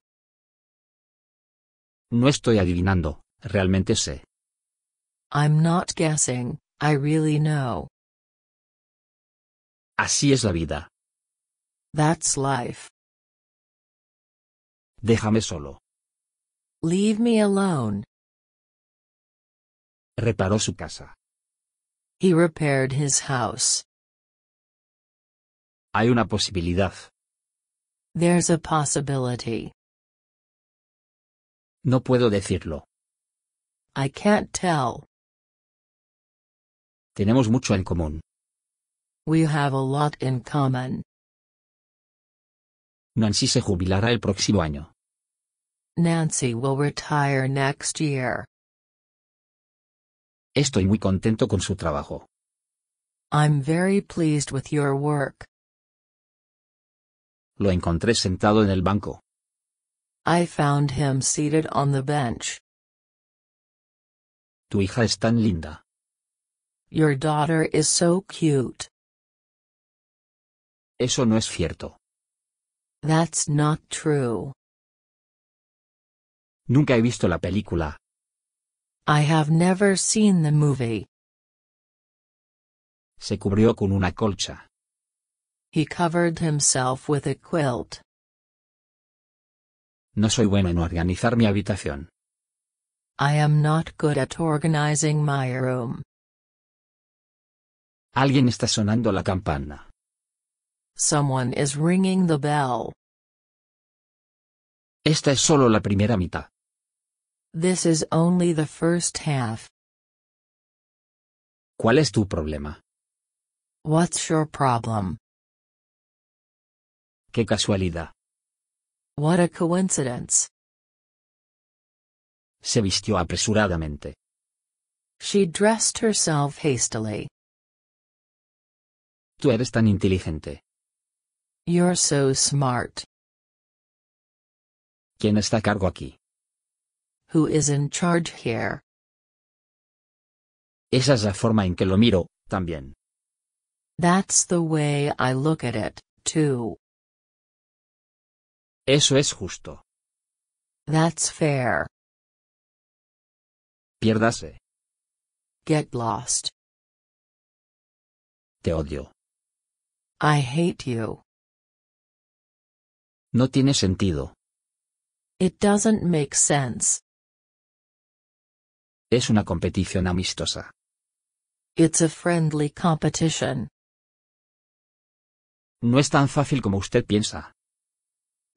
No estoy adivinando, realmente sé. I'm not guessing, I really know. Así es la vida. That's life. Déjame solo. Leave me alone. Reparó su casa. He repaired his house. Hay una posibilidad. There's a possibility. No puedo decirlo. I can't tell. Tenemos mucho en común. We have a lot in common. Nancy se jubilará el próximo año. Nancy will retire next year. Estoy muy contento con su trabajo. I'm very pleased with your work. Lo encontré sentado en el banco. I found him seated on the bench. Tu hija es tan linda. Your daughter is so cute. Eso no es cierto. That's not true. Nunca he visto la película. I have never seen the movie. Se cubrió con una colcha. He covered himself with a quilt. No soy bueno en organizar mi habitación. I am not good at organizing my room. Alguien está sonando la campana. Someone is ringing the bell. Esta es solo la primera mitad. This is only the first half. ¿Cuál es tu problema? What's your problem? Qué casualidad. What a coincidence. Se vistió apresuradamente. She dressed herself hastily. Tú eres tan inteligente. You're so smart. ¿Quién está a cargo aquí? Who is in charge here? Esa es la forma en que lo miro, también. That's the way I look at it, too. Eso es justo. That's fair. Piérdase. Get lost. Te odio. I hate you. No tiene sentido. It doesn't make sense. Es una competición amistosa. It's a friendly competition. No es tan fácil como usted piensa.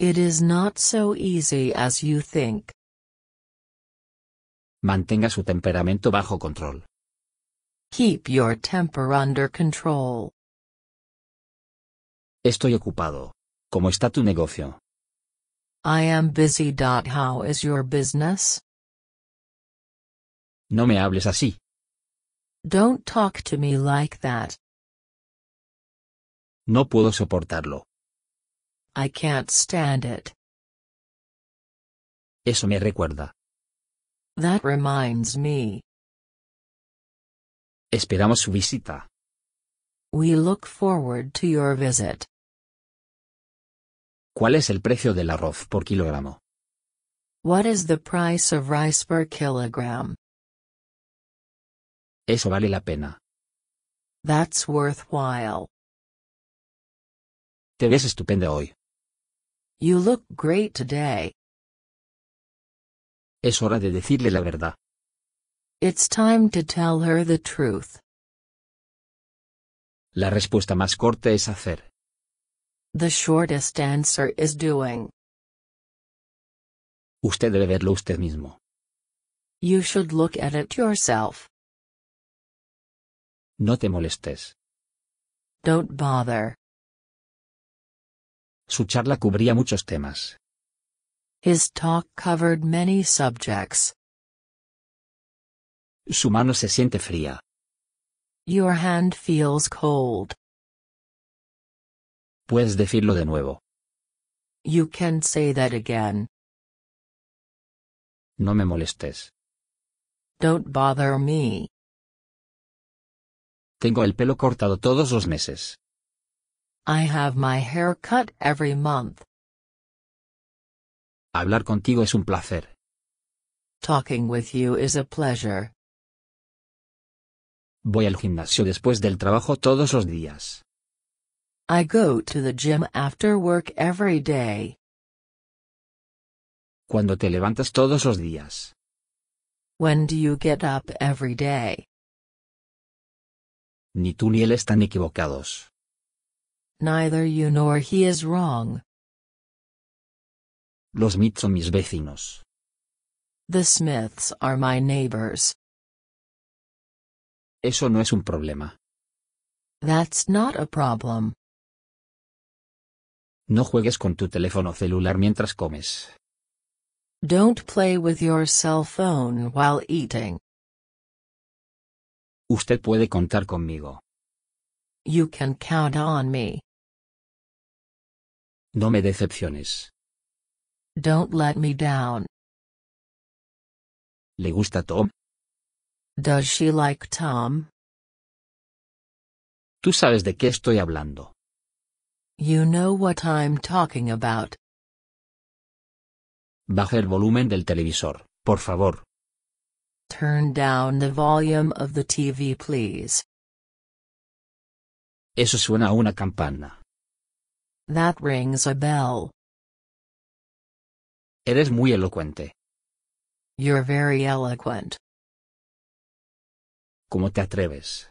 It is not so easy as you think. Mantenga su temperamento bajo control. Keep your temper under control. Estoy ocupado. ¿Cómo está tu negocio? I am busy. How is your business? No me hables así. Don't talk to me like that. No puedo soportarlo. I can't stand it. Eso me recuerda. That reminds me. Esperamos su visita. We look forward to your visit. ¿Cuál es el precio del arroz por kilogramo? What is the price of rice per kilogram? Eso vale la pena. That's worthwhile. Te ves estupenda hoy. You look great today. Es hora de decirle la verdad. It's time to tell her the truth. La respuesta más corta es hacer. The shortest answer is doing. Usted debe verlo usted mismo. You should look at it yourself. No te molestes. Don't bother. Su charla cubría muchos temas. His talk covered many subjects. Su mano se siente fría. Your hand feels cold. Puedes decirlo de nuevo. You can say that again. No me molestes. Don't bother me. Tengo el pelo cortado todos los meses. I have my hair cut every month. Hablar contigo es un placer. Talking with you is a pleasure. Voy al gimnasio después del trabajo todos los días. I go to the gym after work every day. Cuando te levantas todos los días? When do you get up every day? Ni tú ni él están equivocados. Neither you nor he is wrong. Los Smiths son mis vecinos. The Smiths are my neighbors. Eso no es un problema. That's not a problem. No juegues con tu teléfono celular mientras comes. Don't play with your cell phone while eating. Usted puede contar conmigo. You can count on me. No me decepciones. Don't let me down. ¿Le gusta Tom? Does she like Tom? Tú sabes de qué estoy hablando. You know what I'm talking about. Baje el volumen del televisor, por favor. Turn down the volume of the TV please. Eso suena a una campana. That rings a bell. Eres muy elocuente. You're very eloquent. ¿Cómo te atreves?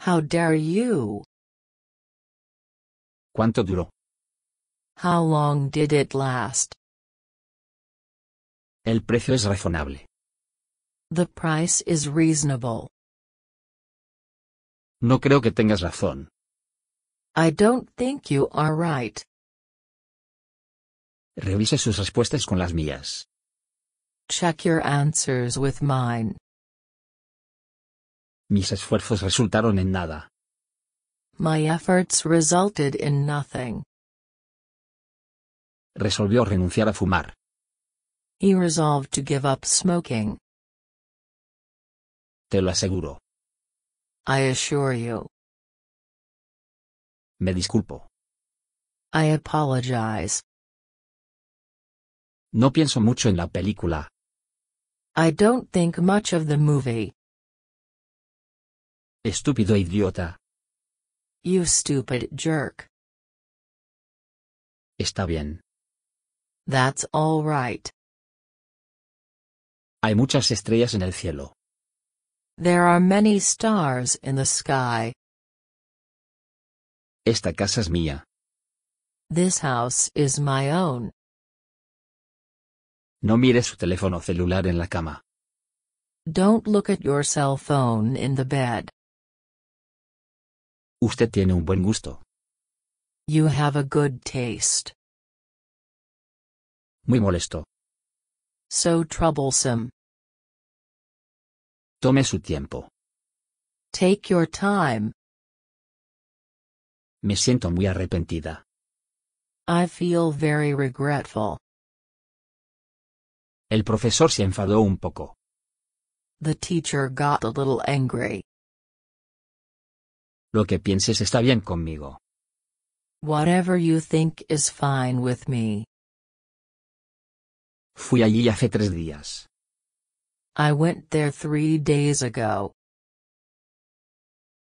How dare you? ¿Cuánto duró? How long did it last? El precio es razonable. The price is reasonable. No creo que tengas razón. I don't think you are right. Revise sus respuestas con las mías. Check your answers with mine. Mis esfuerzos resultaron en nada. My efforts resulted in nothing. Resolvió renunciar a fumar. He resolved to give up smoking. Te lo aseguro. I assure you. Me disculpo. I apologize. No pienso mucho en la película. I don't think much of the movie. Estúpido idiota. You stupid jerk. Está bien. That's all right. Hay muchas estrellas en el cielo. There are many stars in the sky. Esta casa es mía. This house is my own. No mire su teléfono celular en la cama. Don't look at your cell phone in the bed. Usted tiene un buen gusto. You have a good taste. Muy molesto. So troublesome. Tome su tiempo. Take your time. Me siento muy arrepentida. I feel very regretful. El profesor se enfadó un poco. The teacher got a little angry. Lo que pienses está bien conmigo. Whatever you think is fine with me. Fui allí hace tres días. I went there three days ago.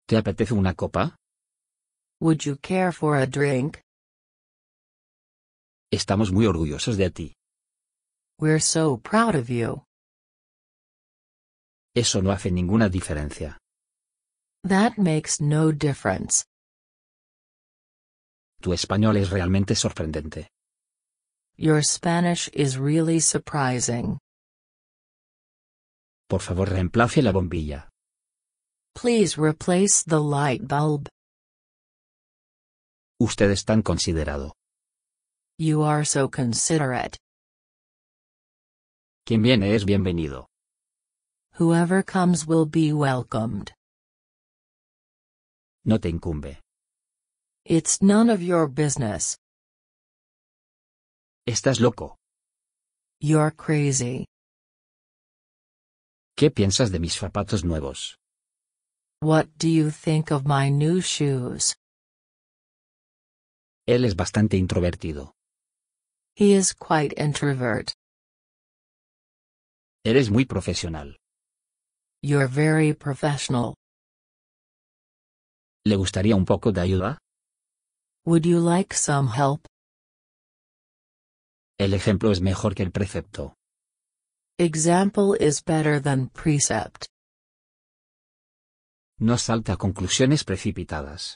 ¿Te apetece una copa? Would you care for a drink? Estamos muy orgullosos de ti. We're so proud of you. Eso no hace ninguna diferencia. That makes no difference. Tu español es realmente sorprendente. Your Spanish is really surprising. Por favor reemplace la bombilla. Please replace the light bulb. Usted es tan considerado. You are so considerate. Quien viene es bienvenido. Whoever comes will be welcomed. No te incumbe. It's none of your business. Estás loco. You're crazy. ¿Qué piensas de mis zapatos nuevos? What do you think of my new shoes? Él es bastante introvertido. He is quite introvert. Eres muy profesional. You're very professional. ¿Le gustaría un poco de ayuda? Would you like some help? El ejemplo es mejor que el precepto. Example is better than precept. No salta conclusiones precipitadas.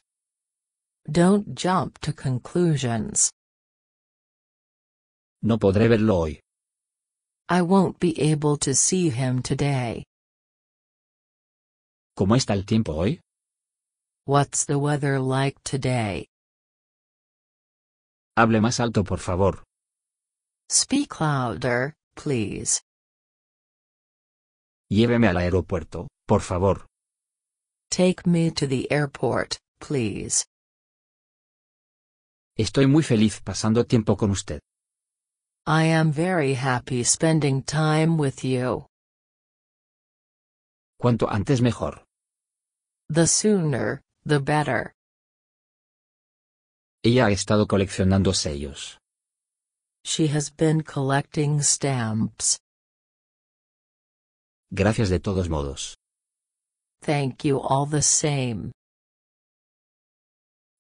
Don't jump to conclusions. No podré verlo hoy. I won't be able to see him today. ¿Cómo está el tiempo hoy? What's the weather like today? Hable más alto, por favor. Speak louder, please. Lléveme al aeropuerto, por favor. Take me to the airport, please. Estoy muy feliz pasando tiempo con usted. I am very happy spending time with you. Cuanto antes mejor. The sooner, the better. Ella ha estado coleccionando sellos. She has been collecting stamps. Gracias de todos modos. Thank you all the same.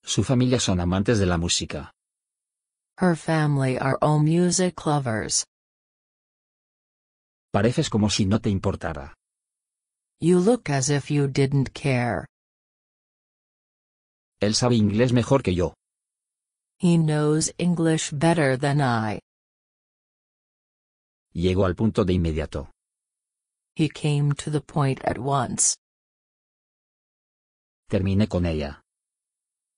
Su familia son amantes de la música. Her family are all music lovers. Pareces como si no te importara. You look as if you didn't care. Él sabe inglés mejor que yo. He knows English better than I. Llego al punto de inmediato. He came to the point at once. Terminé con ella.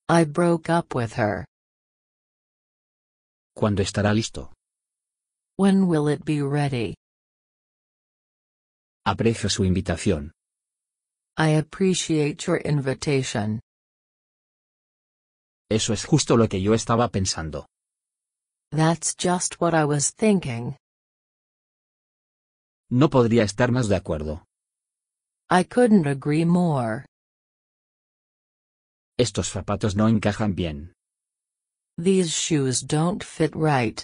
I broke up with her. ¿Cuándo estará listo? When will it be ready? Aprecio su invitación. I appreciate your invitation. Eso es justo lo que yo estaba pensando. That's just what I was thinking. No podría estar más de acuerdo. I couldn't agree more. Estos zapatos no encajan bien. These shoes don't fit right.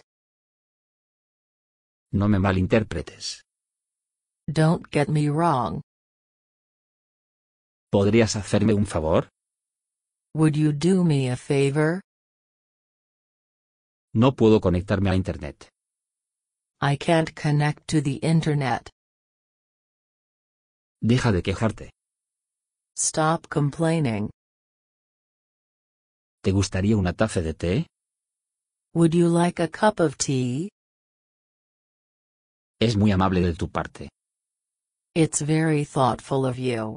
No me malinterpretes. Don't get me wrong. ¿Podrías hacerme un favor? Would you do me a favor? No puedo conectarme a Internet. I can't connect to the internet. Deja de quejarte. Stop complaining. ¿Te gustaría una taza de té? Would you like a cup of tea? Es muy amable de tu parte. It's very thoughtful of you.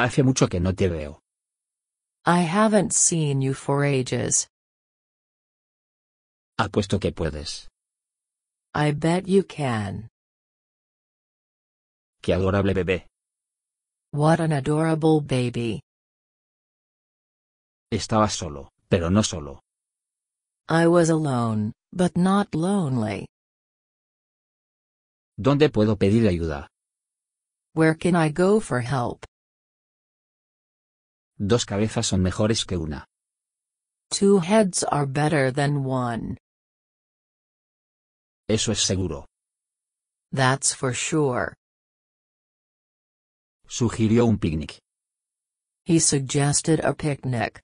Hace mucho que no te veo. I haven't seen you for ages. Apuesto que puedes. I bet you can. Qué adorable bebé. What an adorable baby. Estaba solo, pero no solo. I was alone, but not lonely. ¿Dónde puedo pedir ayuda? Where can I go for help? Dos cabezas son mejores que una. Two heads are better than one. Eso es seguro. That's for sure. Sugirió un picnic. He suggested a picnic.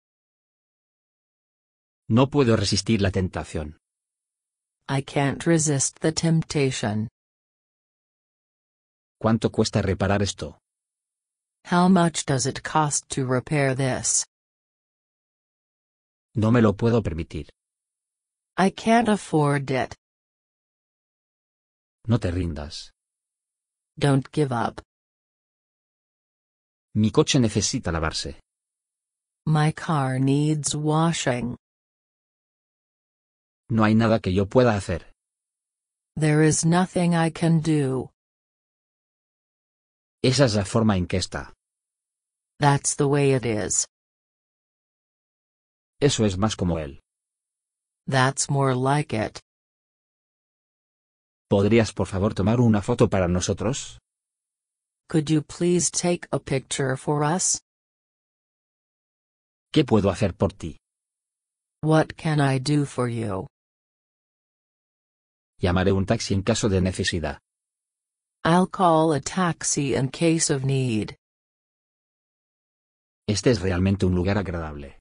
No puedo resistir la tentación. I can't resist the temptation. ¿Cuánto cuesta reparar esto? How much does it cost to repair this? No me lo puedo permitir. I can't afford it. No te rindas. Don't give up. Mi coche necesita lavarse. My car needs washing. No hay nada que yo pueda hacer. There is nothing I can do. Esa es la forma en que está. That's the way it is. Eso es más como él. That's more like it. ¿Podrías por favor tomar una foto para nosotros? ¿Qué puedo hacer por ti? Llamaré un taxi en caso de necesidad. Este es realmente un lugar agradable.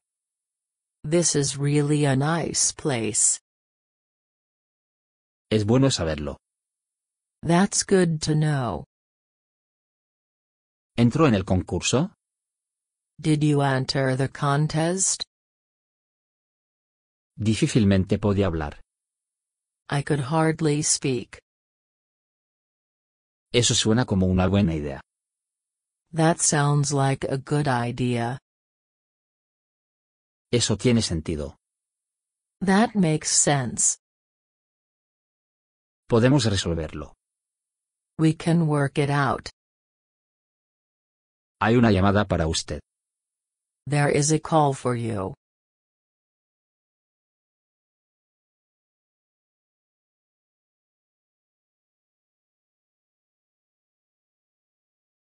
a nice Es bueno saberlo. That's good to know. ¿Entró en el concurso? Did you enter the contest? Difícilmente podía hablar. I could hardly speak. Eso suena como una buena idea. That sounds like a good idea. Eso tiene sentido. That makes sense. Podemos resolverlo. We can work it out. Hay una llamada para usted. There is a call for you.